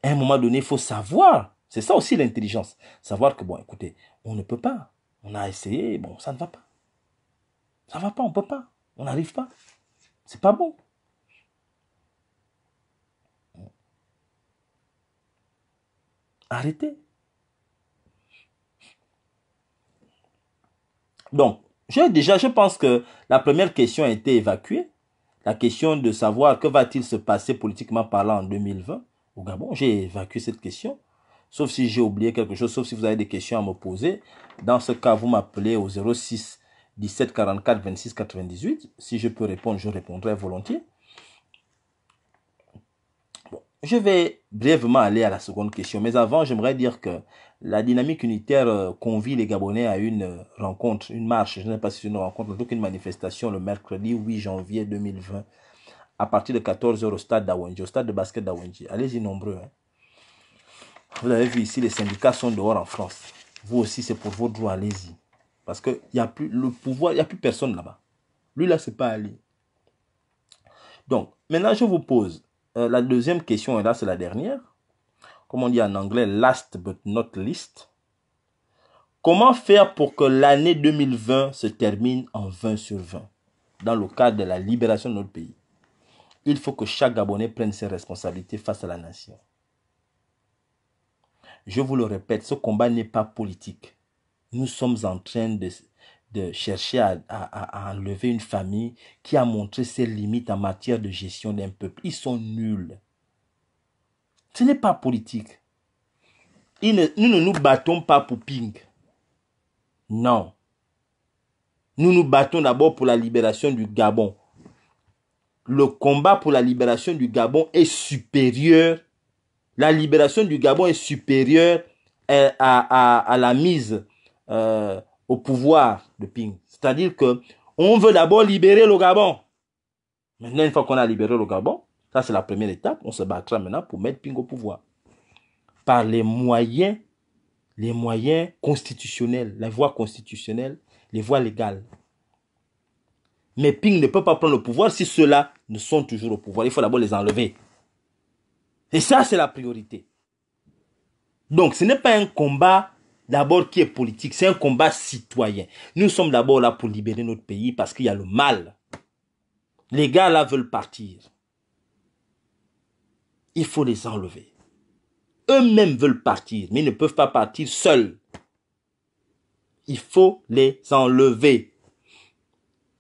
[SPEAKER 1] à un moment donné, il faut savoir. C'est ça aussi l'intelligence. Savoir que, bon, écoutez, on ne peut pas. On a essayé, bon, ça ne va pas. Ça ne va pas, on ne peut pas. On n'arrive pas. ce n'est pas bon. Arrêtez. Donc, déjà, je pense que la première question a été évacuée. La question de savoir que va-t-il se passer politiquement parlant en 2020 au Gabon. J'ai évacué cette question. Sauf si j'ai oublié quelque chose, sauf si vous avez des questions à me poser. Dans ce cas, vous m'appelez au 06 17 44 26 98. Si je peux répondre, je répondrai volontiers. Bon, je vais brièvement aller à la seconde question. Mais avant, j'aimerais dire que la dynamique unitaire euh, convie les Gabonais à une euh, rencontre, une marche. Je ne sais pas si c'est une rencontre, plutôt qu'une manifestation le mercredi 8 janvier 2020 à partir de 14h au stade d'Awenji, au stade de basket d'Awenji. Allez-y nombreux. Hein. Vous avez vu ici, les syndicats sont dehors en France. Vous aussi, c'est pour vos droits, allez-y. Parce que y a plus, le pouvoir, il n'y a plus personne là-bas. Lui, là, c'est pas Ali. Donc, maintenant, je vous pose euh, la deuxième question, et là, c'est la dernière. Comme on dit en anglais, last but not least. Comment faire pour que l'année 2020 se termine en 20 sur 20 dans le cadre de la libération de notre pays il faut que chaque Gabonais prenne ses responsabilités face à la nation. Je vous le répète, ce combat n'est pas politique. Nous sommes en train de, chercher à, enlever une famille qui a montré ses limites en matière de gestion d'un peuple. Ils sont nuls. Ce n'est pas politique. nous ne nous battons pas pour Ping. Non. Nous nous battons d'abord pour la libération du Gabon le combat pour la libération du Gabon est supérieur. La libération du Gabon est supérieure euh, à, la mise euh, au pouvoir de Ping. C'est-à-dire que on veut d'abord libérer le Gabon. Maintenant, une fois qu'on a libéré le Gabon, ça c'est la première étape. On se battra maintenant pour mettre Ping au pouvoir par les moyens, les moyens constitutionnels, la voies constitutionnelles, les voies légales. Mais Ping ne peut pas prendre le pouvoir si ceux-là ne sont toujours au pouvoir. Il faut d'abord les enlever. Et ça, c'est la priorité. Donc, ce n'est pas un combat d'abord qui est politique, c'est un combat citoyen. Nous sommes d'abord là pour libérer notre pays parce qu'il y a le mal. Les gars là veulent partir. Il faut les enlever. Eux-mêmes veulent partir, mais ils ne peuvent pas partir seuls. Il faut les enlever.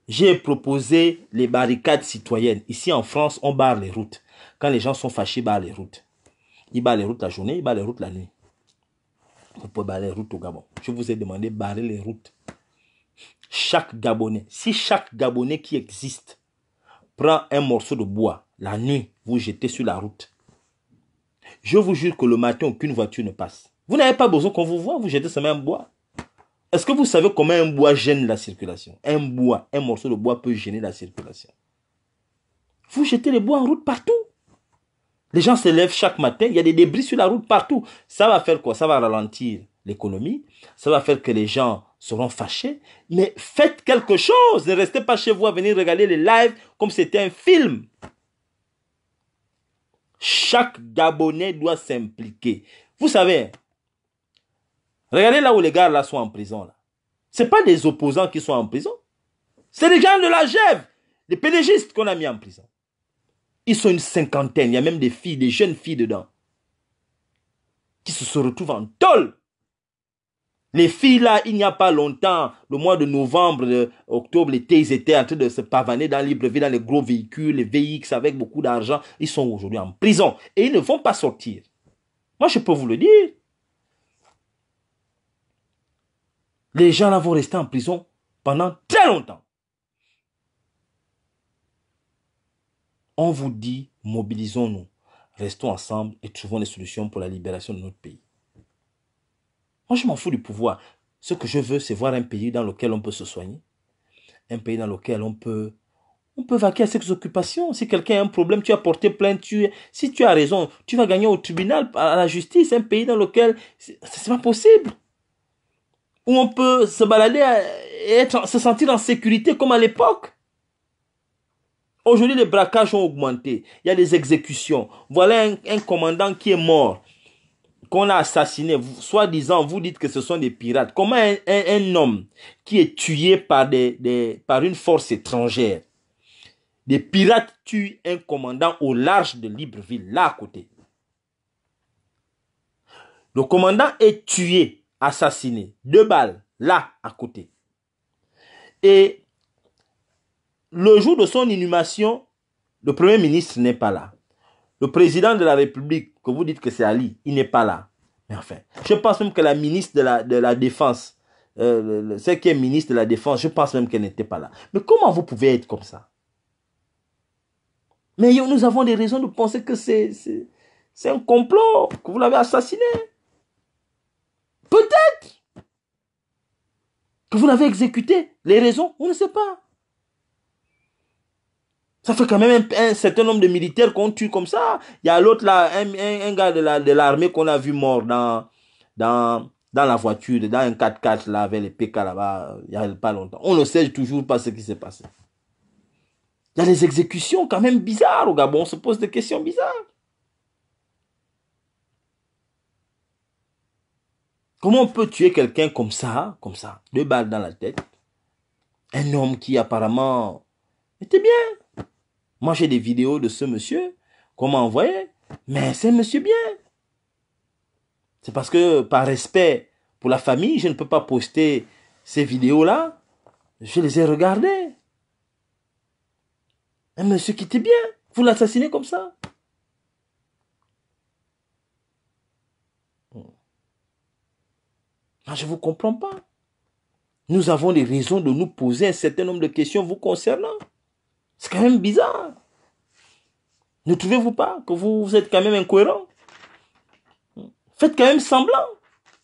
[SPEAKER 1] J'ai proposé les barricades citoyennes. Ici en France, on barre les routes. Quand les gens sont fâchés, ils les routes. Ils barrent les routes la journée, ils barrent les routes la nuit. Vous pouvez barrer les routes au Gabon. Je vous ai demandé barrer les routes. Chaque Gabonais, si chaque Gabonais qui existe prend un morceau de bois la nuit, vous jetez sur la route. Je vous jure que le matin, aucune voiture ne passe. Vous n'avez pas besoin qu'on vous voit, vous jetez ce même bois. Est-ce que vous savez comment un bois gêne la circulation Un bois, un morceau de bois peut gêner la circulation. Vous jetez les bois en route partout. Les gens se lèvent chaque matin, il y a des débris sur la route partout. Ça va faire quoi Ça va ralentir l'économie, ça va faire que les gens seront fâchés. Mais faites quelque chose, ne restez pas chez vous à venir regarder les lives comme c'était un film. Chaque Gabonais doit s'impliquer. Vous savez, Regardez là où les gars sont en prison. Là. C'est pas des opposants qui sont en prison. C'est les gens de la GEV, les pélégistes qu'on a mis en prison. Ils sont une cinquantaine. Il y a même des filles, des jeunes filles dedans. Qui se retrouvent en tôle. Les filles là, il n'y a pas longtemps, le mois de novembre, octobre, l'été, ils étaient en train de se pavaner dans Libreville, dans les gros véhicules, les VX avec beaucoup d'argent. Ils sont aujourd'hui en prison et ils ne vont pas sortir. Moi, je peux vous le dire. les gens là vont rester en prison pendant très longtemps. On vous dit, mobilisons-nous, restons ensemble et trouvons des solutions pour la libération de notre pays. Moi, je m'en fous du pouvoir. Ce que je veux, c'est voir un pays dans lequel on peut se soigner, un pays dans lequel on peut on peut vaquer à ses occupations. Si quelqu'un a un problème, tu as porté plainte. Tu, si tu as raison, tu vas gagner au tribunal, à la justice, un pays dans lequel C'est pas possible où on peut se balader et se sentir en sécurité comme à l'époque. Aujourd'hui, les braquages ont augmenté. Il y a des exécutions. Voilà un, commandant qui est mort, qu'on a assassiné. Soi-disant, vous dites que ce sont des pirates. Comment un, homme qui est tué par, des, par une force étrangère, des pirates tuent un commandant au large de Libreville, là à côté. Le commandant est tué assassiné. Deux balles, là, à côté. Et le jour de son inhumation, le Premier ministre n'est pas là. Le président de la République, que vous dites que c'est Ali, il n'est pas là. Mais enfin, je pense même que la ministre de la, de la Défense, euh, le cinquième ministre de la Défense, je pense même qu'elle n'était pas là. Mais comment vous pouvez être comme ça Mais nous avons des raisons de penser que c'est un complot, que vous l'avez assassiné. Peut-être que vous l'avez exécuté. Les raisons, on ne sait pas. Ça fait quand même un, certain nombre de militaires qu'on tue comme ça. Il y a l'autre là, un, gars de l'armée qu'on a vu mort dans, dans la voiture, dans un 4x4 là, avec les PK là-bas, il n'y a pas longtemps. On ne sait toujours pas ce qui s'est passé. Il y a des exécutions quand même bizarres au Gabon. On se pose des questions bizarres. Comment on peut tuer quelqu'un comme ça, comme ça, deux balles dans la tête Un homme qui apparemment était bien. Moi, j'ai des vidéos de ce monsieur qu'on m'a envoyé, mais c'est monsieur bien. C'est parce que, par respect pour la famille, je ne peux pas poster ces vidéos-là. Je les ai regardées. Un monsieur qui était bien, vous l'assassinez comme ça. Ah, je ne vous comprends pas. Nous avons des raisons de nous poser un certain nombre de questions vous concernant. C'est quand même bizarre. Ne trouvez-vous pas que vous, êtes quand même incohérent Faites quand même semblant.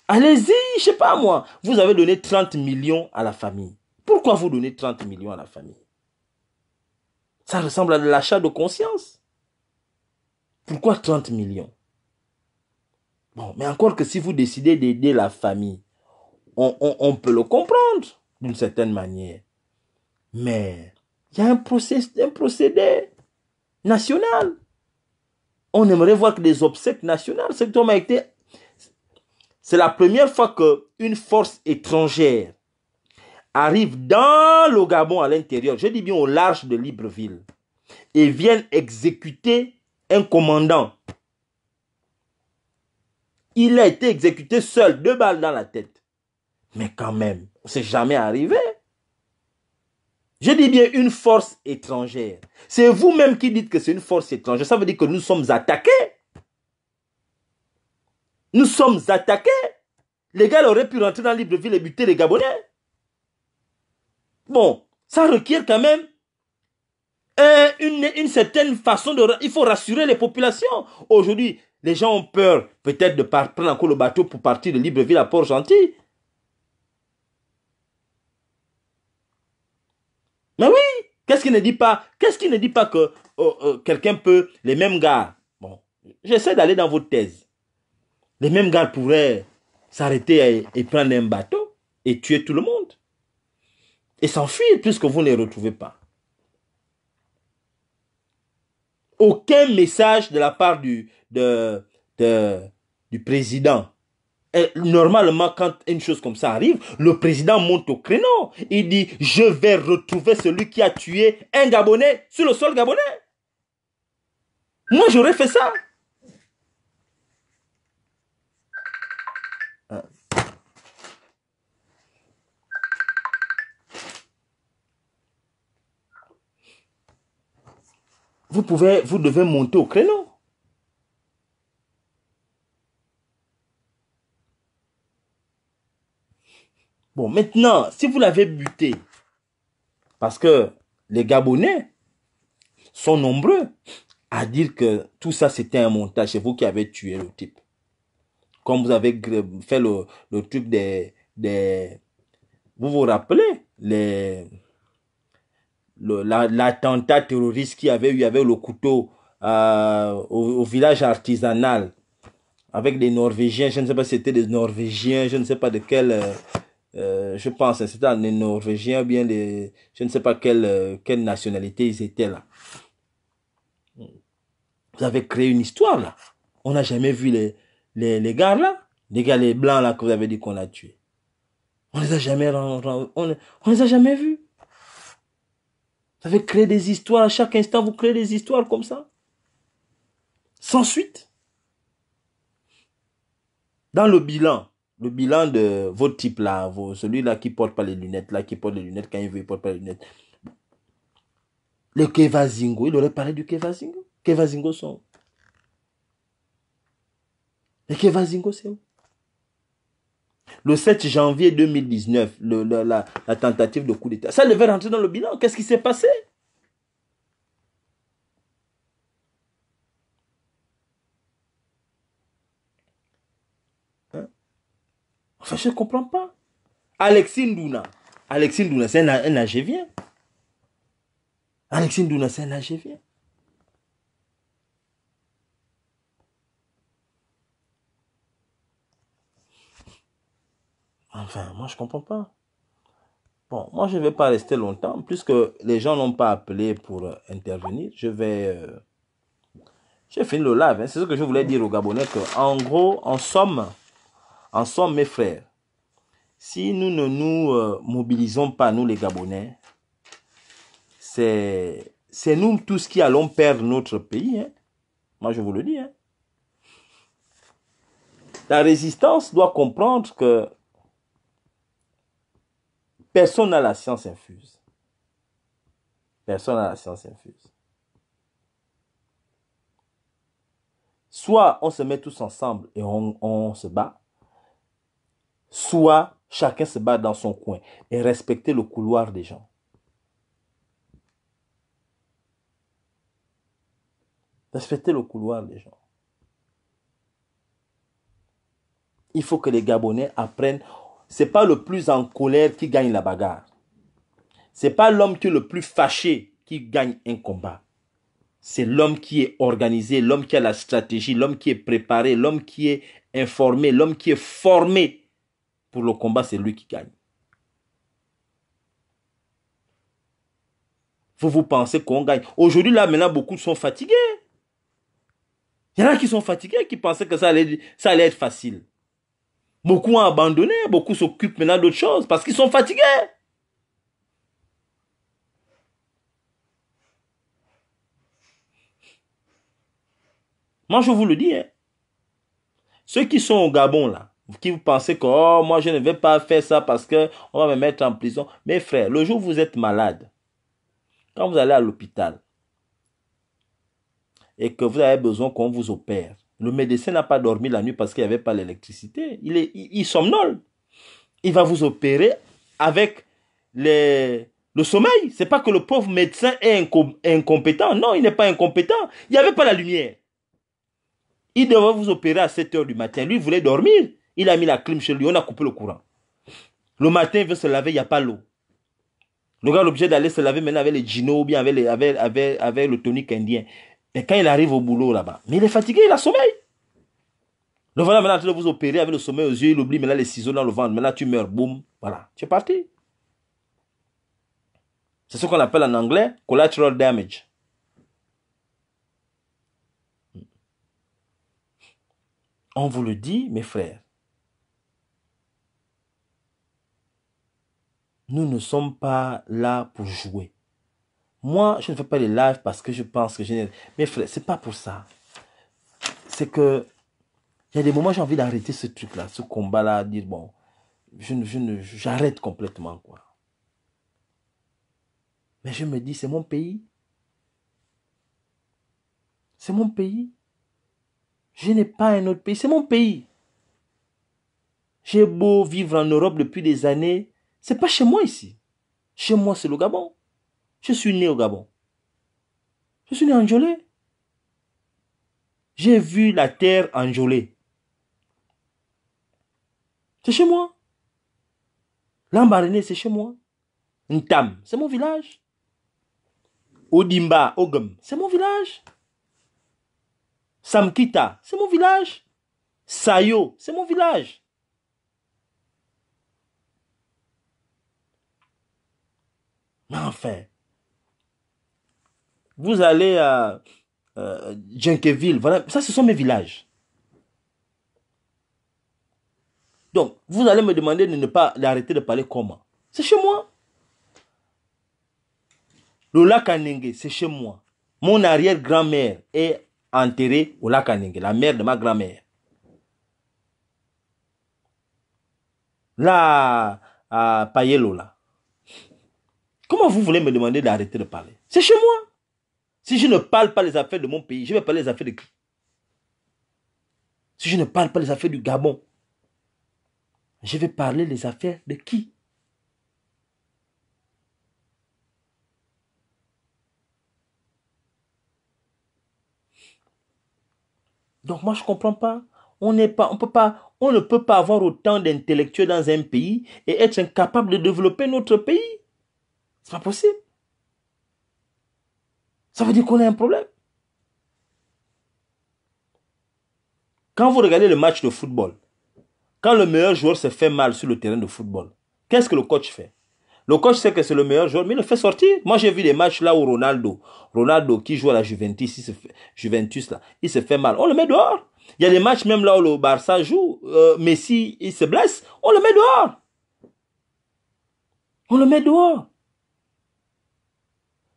[SPEAKER 1] Allez-y, je ne sais pas moi. Vous avez donné 30 millions à la famille. Pourquoi vous donnez 30 millions à la famille Ça ressemble à de l'achat de conscience. Pourquoi 30 millions Bon, mais encore que si vous décidez d'aider la famille, on, peut le comprendre d'une certaine manière. Mais il y a un, procédé national. On aimerait voir que des obsèques nationales, c'est a été... C'est la première fois qu'une force étrangère arrive dans le Gabon à l'intérieur, je dis bien au large de Libreville, et vient exécuter un commandant. Il a été exécuté seul, deux balles dans la tête. Mais quand même, c'est jamais arrivé. Je dis bien une force étrangère. C'est vous-même qui dites que c'est une force étrangère. Ça veut dire que nous sommes attaqués. Nous sommes attaqués. Les gars auraient pu rentrer dans Libreville et buter les Gabonais. Bon, ça requiert quand même une, une, certaine façon de... Il faut rassurer les populations. Aujourd'hui, les gens ont peur peut-être de prendre encore le bateau pour partir de Libreville à Port-Gentil. Mais oui, qu'est-ce qui ne dit pas, qu'est-ce qui ne dit pas que oh, oh, quelqu'un peut, les mêmes gars, bon, j'essaie d'aller dans votre thèse, les mêmes gars pourraient s'arrêter et, prendre un bateau et tuer tout le monde et s'enfuir puisque vous ne les retrouvez pas. Aucun message de la part du, du président normalement, quand une chose comme ça arrive, le président monte au créneau. Il dit, je vais retrouver celui qui a tué un Gabonais sur le sol gabonais. Moi, j'aurais fait ça. Vous pouvez, vous devez monter au créneau. Bon, maintenant, si vous l'avez buté, parce que les Gabonais sont nombreux à dire que tout ça c'était un montage, c'est vous qui avez tué le type. Comme vous avez fait le, truc des, des... Vous vous rappelez les l'attentat terroriste qui avait eu avec le couteau euh, au, au, village artisanal avec des Norvégiens, je ne sais pas si c'était des Norvégiens, je ne sais pas de quel euh, euh, je pense, c'était un Norvégien, bien des, je ne sais pas euh, quelle, nationalité ils étaient là. Vous avez créé une histoire là. On n'a jamais vu les, les, gars là, les gars les blancs là que vous avez dit qu'on a tués. On les a jamais, on, les a jamais vus. Vous avez créé des histoires, à chaque instant vous créez des histoires comme ça. Sans suite. Dans le bilan, le bilan de votre type là, celui-là qui porte pas les lunettes, là qui porte les lunettes, quand il veut, il porte pas les lunettes. Le Kevazingo, il aurait parlé du Kevazingo. Kevazingo sont où Le Kevazingo, c'est où Le 7 janvier 2019, le, la, la, tentative de coup d'État. Ça devait rentrer dans le bilan. Qu'est-ce qui s'est passé je ne comprends pas. Alexine Douna Alexine Douna c'est un, Alexine Alexis c'est un Algérien. Enfin, moi, je ne comprends pas. Bon, moi, je ne vais pas rester longtemps, puisque les gens n'ont pas appelé pour euh, intervenir. Je vais... Je euh, J'ai fini le live. Hein. C'est ce que je voulais dire aux Gabonais. Que, en gros, en somme, en somme, mes frères, si nous ne nous euh, mobilisons pas, nous les Gabonais, c'est nous tous qui allons perdre notre pays. Hein. Moi, je vous le dis. Hein. La résistance doit comprendre que personne n'a la science infuse. Personne n'a la science infuse. Soit on se met tous ensemble et on se bat, soit chacun se bat dans son coin et respecter le couloir des gens. Respecter le couloir des gens. Il faut que les Gabonais apprennent. C'est pas le plus en colère qui gagne la bagarre. C'est pas l'homme qui est le plus fâché qui gagne un combat. C'est l'homme qui est organisé, l'homme qui a la stratégie, l'homme qui est préparé, l'homme qui est informé, l'homme qui est formé pour le combat, c'est lui qui gagne. Vous vous pensez qu'on gagne. Aujourd'hui, là, maintenant, beaucoup sont fatigués. Il y en a qui sont fatigués, qui pensaient que ça allait, ça allait être facile. Beaucoup ont abandonné, beaucoup s'occupent maintenant d'autres choses parce qu'ils sont fatigués. Moi, je vous le dis. Hein. Ceux qui sont au Gabon, là, qui vous pensez que oh, moi je ne vais pas faire ça parce que on va me mettre en prison. Mes frères, le jour où vous êtes malade, quand vous allez à l'hôpital et que vous avez besoin qu'on vous opère, le médecin n'a pas dormi la nuit parce qu'il n'y avait pas l'électricité. Il est il, somnole. Il va vous opérer avec les, le sommeil. Ce n'est pas que le pauvre médecin est, incompétent. Non, il n'est pas incompétent. Il n'y avait pas la lumière. Il devait vous opérer à 7 heures du matin. Lui, il voulait dormir. Il a mis la clim chez lui, on a coupé le courant. Le matin, il veut se laver, il n'y a pas l'eau. Le gars, est obligé d'aller se laver maintenant avec les gino, ou bien avec, avec, avec, avec le tonique indien. Et quand il arrive au boulot là-bas, mais il est fatigué, il a sommeil. Le voilà maintenant vous opérer avec le sommeil aux yeux, il oublie maintenant les ciseaux dans le ventre. Maintenant tu meurs, boum, voilà, tu es parti. C'est ce qu'on appelle en anglais collateral damage. On vous le dit, mes frères. Nous ne sommes pas là pour jouer. Moi, je ne fais pas les lives parce que je pense que je n'ai... Mais frère, ce n'est pas pour ça. C'est que il y a des moments j'ai envie d'arrêter ce truc-là, ce combat-là, dire bon, je j'arrête complètement quoi. Mais je me dis, c'est mon pays. C'est mon pays. Je n'ai pas un autre pays. C'est mon pays. J'ai beau vivre en Europe depuis des années. C'est pas chez moi ici. Chez moi, c'est le Gabon. Je suis né au Gabon. Je suis né en Jolé. J'ai vu la terre en Jolé. C'est chez moi. L'Ambaréné, c'est chez moi. Ntam, c'est mon village. Odimba, Ogum, c'est mon village. Samkita, c'est mon village. Sayo, c'est mon village. enfin, Vous allez à euh, voilà. Ça, ce sont mes villages. Donc, vous allez me demander de ne pas d'arrêter de parler comment. C'est chez moi. Le lac c'est chez moi. Mon arrière-grand-mère est enterrée au lac la mère de ma grand-mère. Là, à Payelola. Comment vous voulez me demander d'arrêter de parler C'est chez moi. Si je ne parle pas les affaires de mon pays, je vais parler les affaires de qui Si je ne parle pas les affaires du Gabon, je vais parler les affaires de qui Donc moi je ne comprends pas. On n'est pas, on peut pas, on ne peut pas avoir autant d'intellectuels dans un pays et être incapable de développer notre pays. C'est pas possible. Ça veut dire qu'on a un problème. Quand vous regardez le match de football, quand le meilleur joueur se fait mal sur le terrain de football, qu'est-ce que le coach fait Le coach sait que c'est le meilleur joueur, mais il le fait sortir. Moi, j'ai vu des matchs là où Ronaldo, Ronaldo qui joue à la Juventus, il se fait, Juventus là, il se fait mal. On le met dehors. Il y a des matchs même là où le Barça joue, euh, Messi, il se blesse, on le met dehors. On le met dehors.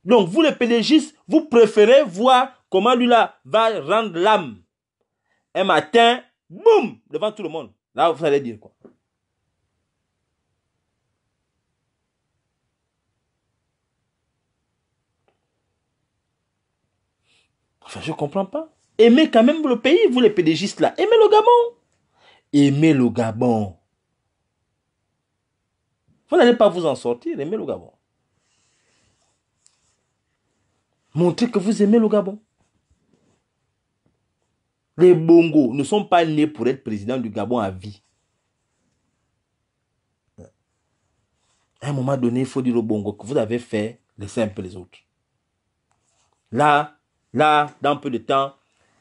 [SPEAKER 1] Donc, vous les pédégistes, vous préférez voir comment lui-là va rendre l'âme. Un matin, boum, devant tout le monde. Là, vous allez dire quoi. Enfin, je ne comprends pas. Aimez quand même le pays, vous les pédégistes là. Aimez le Gabon. Aimez le Gabon. Vous n'allez pas vous en sortir, aimez le Gabon. Montrez que vous aimez le Gabon. Les Bongos ne sont pas nés pour être président du Gabon à vie. À un moment donné, il faut dire aux Bongo que vous avez fait, les simples les autres. Là, là, dans peu de temps,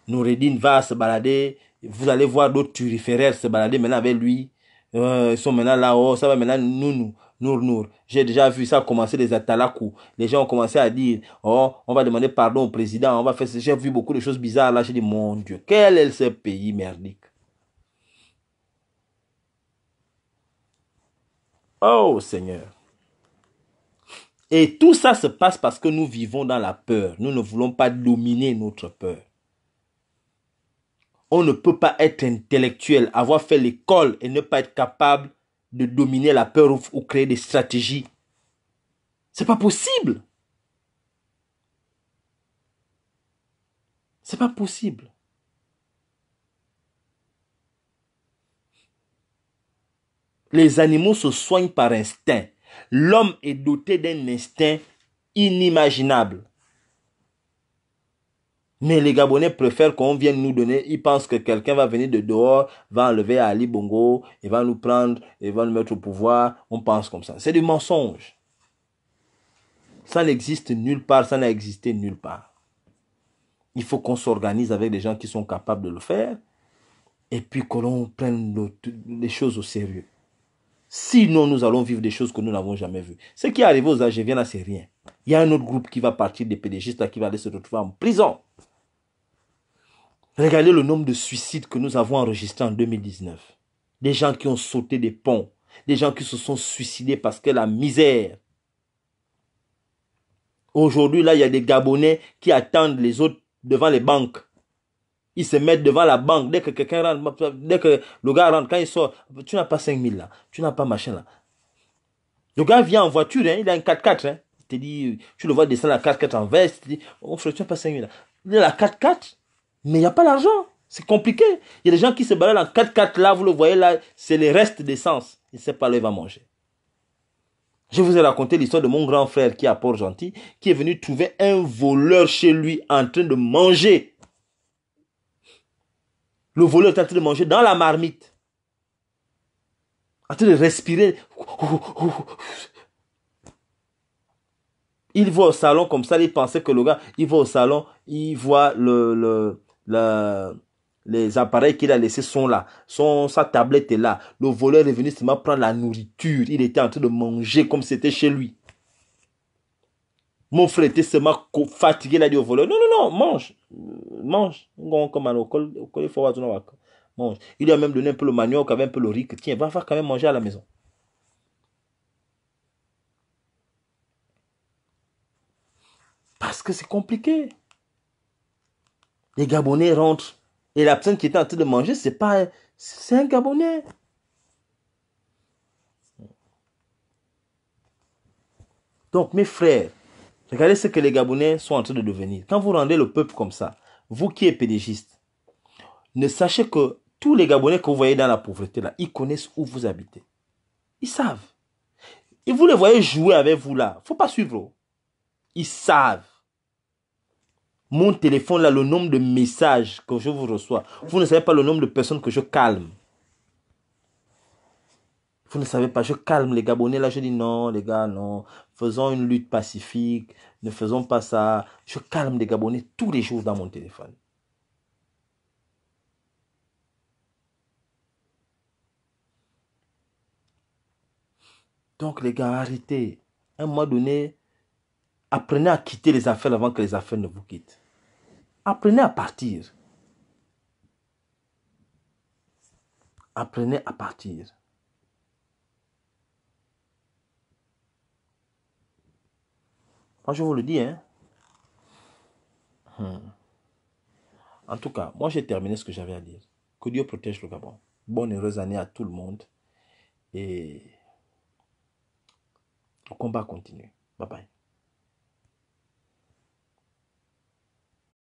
[SPEAKER 1] Noureddin va se balader. Vous allez voir d'autres turiféraires se balader maintenant avec lui. Euh, ils sont maintenant là-haut. Ça va maintenant, nous, nous. Nour Nour. J'ai déjà vu ça commencer des atalakou. Les gens ont commencé à dire, oh, on va demander pardon au président, on va faire J'ai vu beaucoup de choses bizarres là. J'ai dit, mon Dieu, quel est ce pays merdique? Oh Seigneur. Et tout ça se passe parce que nous vivons dans la peur. Nous ne voulons pas dominer notre peur. On ne peut pas être intellectuel, avoir fait l'école et ne pas être capable de dominer la peur ou, créer des stratégies. C'est pas possible. C'est pas possible. Les animaux se soignent par instinct. L'homme est doté d'un instinct inimaginable. Mais les Gabonais préfèrent qu'on vienne nous donner. Ils pensent que quelqu'un va venir de dehors, va enlever Ali Bongo, et va nous prendre, et va nous mettre au pouvoir. On pense comme ça. C'est du mensonge. Ça n'existe nulle part, ça n'a existé nulle part. Il faut qu'on s'organise avec des gens qui sont capables de le faire et puis que l'on prenne les choses au sérieux. Sinon, nous allons vivre des choses que nous n'avons jamais vues. Ce qui est arrivé aux Algériens, c'est rien. Il y a un autre groupe qui va partir des pédégistes qui va aller se retrouver en prison. Regardez le nombre de suicides que nous avons enregistrés en 2019. Des gens qui ont sauté des ponts, des gens qui se sont suicidés parce que la misère. Aujourd'hui, là, il y a des Gabonais qui attendent les autres devant les banques. Ils se mettent devant la banque. Dès que quelqu'un rentre, dès que le gars rentre, quand il sort, tu n'as pas 000 là, tu n'as pas machin là. Le gars vient en voiture, hein, il a un 4x4. Hein. te dit, tu le vois descendre la 4x4 en veste, tu te dit, oh frère, tu n'as pas 5000 là. La 4x4, mais il n'y a pas l'argent. C'est compliqué. Il y a des gens qui se baladent en 4x4 là, vous le voyez là, c'est les restes d'essence. Il ne sait pas là il va manger. Je vous ai raconté l'histoire de mon grand frère qui est à Port-Gentil, qui est venu trouver un voleur chez lui en train de manger. Le voleur est en train de manger dans la marmite. En train de respirer. Il va au salon comme ça, il pensait que le gars, il va au salon, il voit le les appareils qu'il a laissés sont là. Son, sa tablette est là. Le voleur est venu seulement prendre la nourriture. Il était en train de manger comme c'était chez lui. Mon frère était seulement fatigué. Il a dit au voleur, non, non, non, mange. Euh, mange. Il lui a même donné un peu le manioc, avait un peu le riz. Tiens, va faire quand même manger à la maison. Parce que c'est compliqué. Les Gabonais rentrent. Et la personne qui était en train de manger, c'est pas, c'est un Gabonais. Donc, mes frères, regardez ce que les Gabonais sont en train de devenir. Quand vous rendez le peuple comme ça, vous qui êtes pédégiste, ne sachez que tous les Gabonais que vous voyez dans la pauvreté, là, ils connaissent où vous habitez. Ils savent. Et vous les voyez jouer avec vous là. Faut pas suivre. Ils savent. Mon téléphone, là, le nombre de messages que je vous reçois. Vous ne savez pas le nombre de personnes que je calme. Vous ne savez pas, je calme les Gabonais. Là, je dis non, les gars, non. Faisons une lutte pacifique. Ne faisons pas ça. Je calme les Gabonais tous les jours dans mon téléphone. Donc les gars, arrêtez. un moment donné, apprenez à quitter les affaires avant que les affaires ne vous quittent. Apprenez à partir. Apprenez à partir. Moi, je vous le dis. Hein? Hmm. En tout cas, moi, j'ai terminé ce que j'avais à dire. Que Dieu protège le Gabon. Bonne heureuse année à tout le monde. Et le combat continue. Bye bye.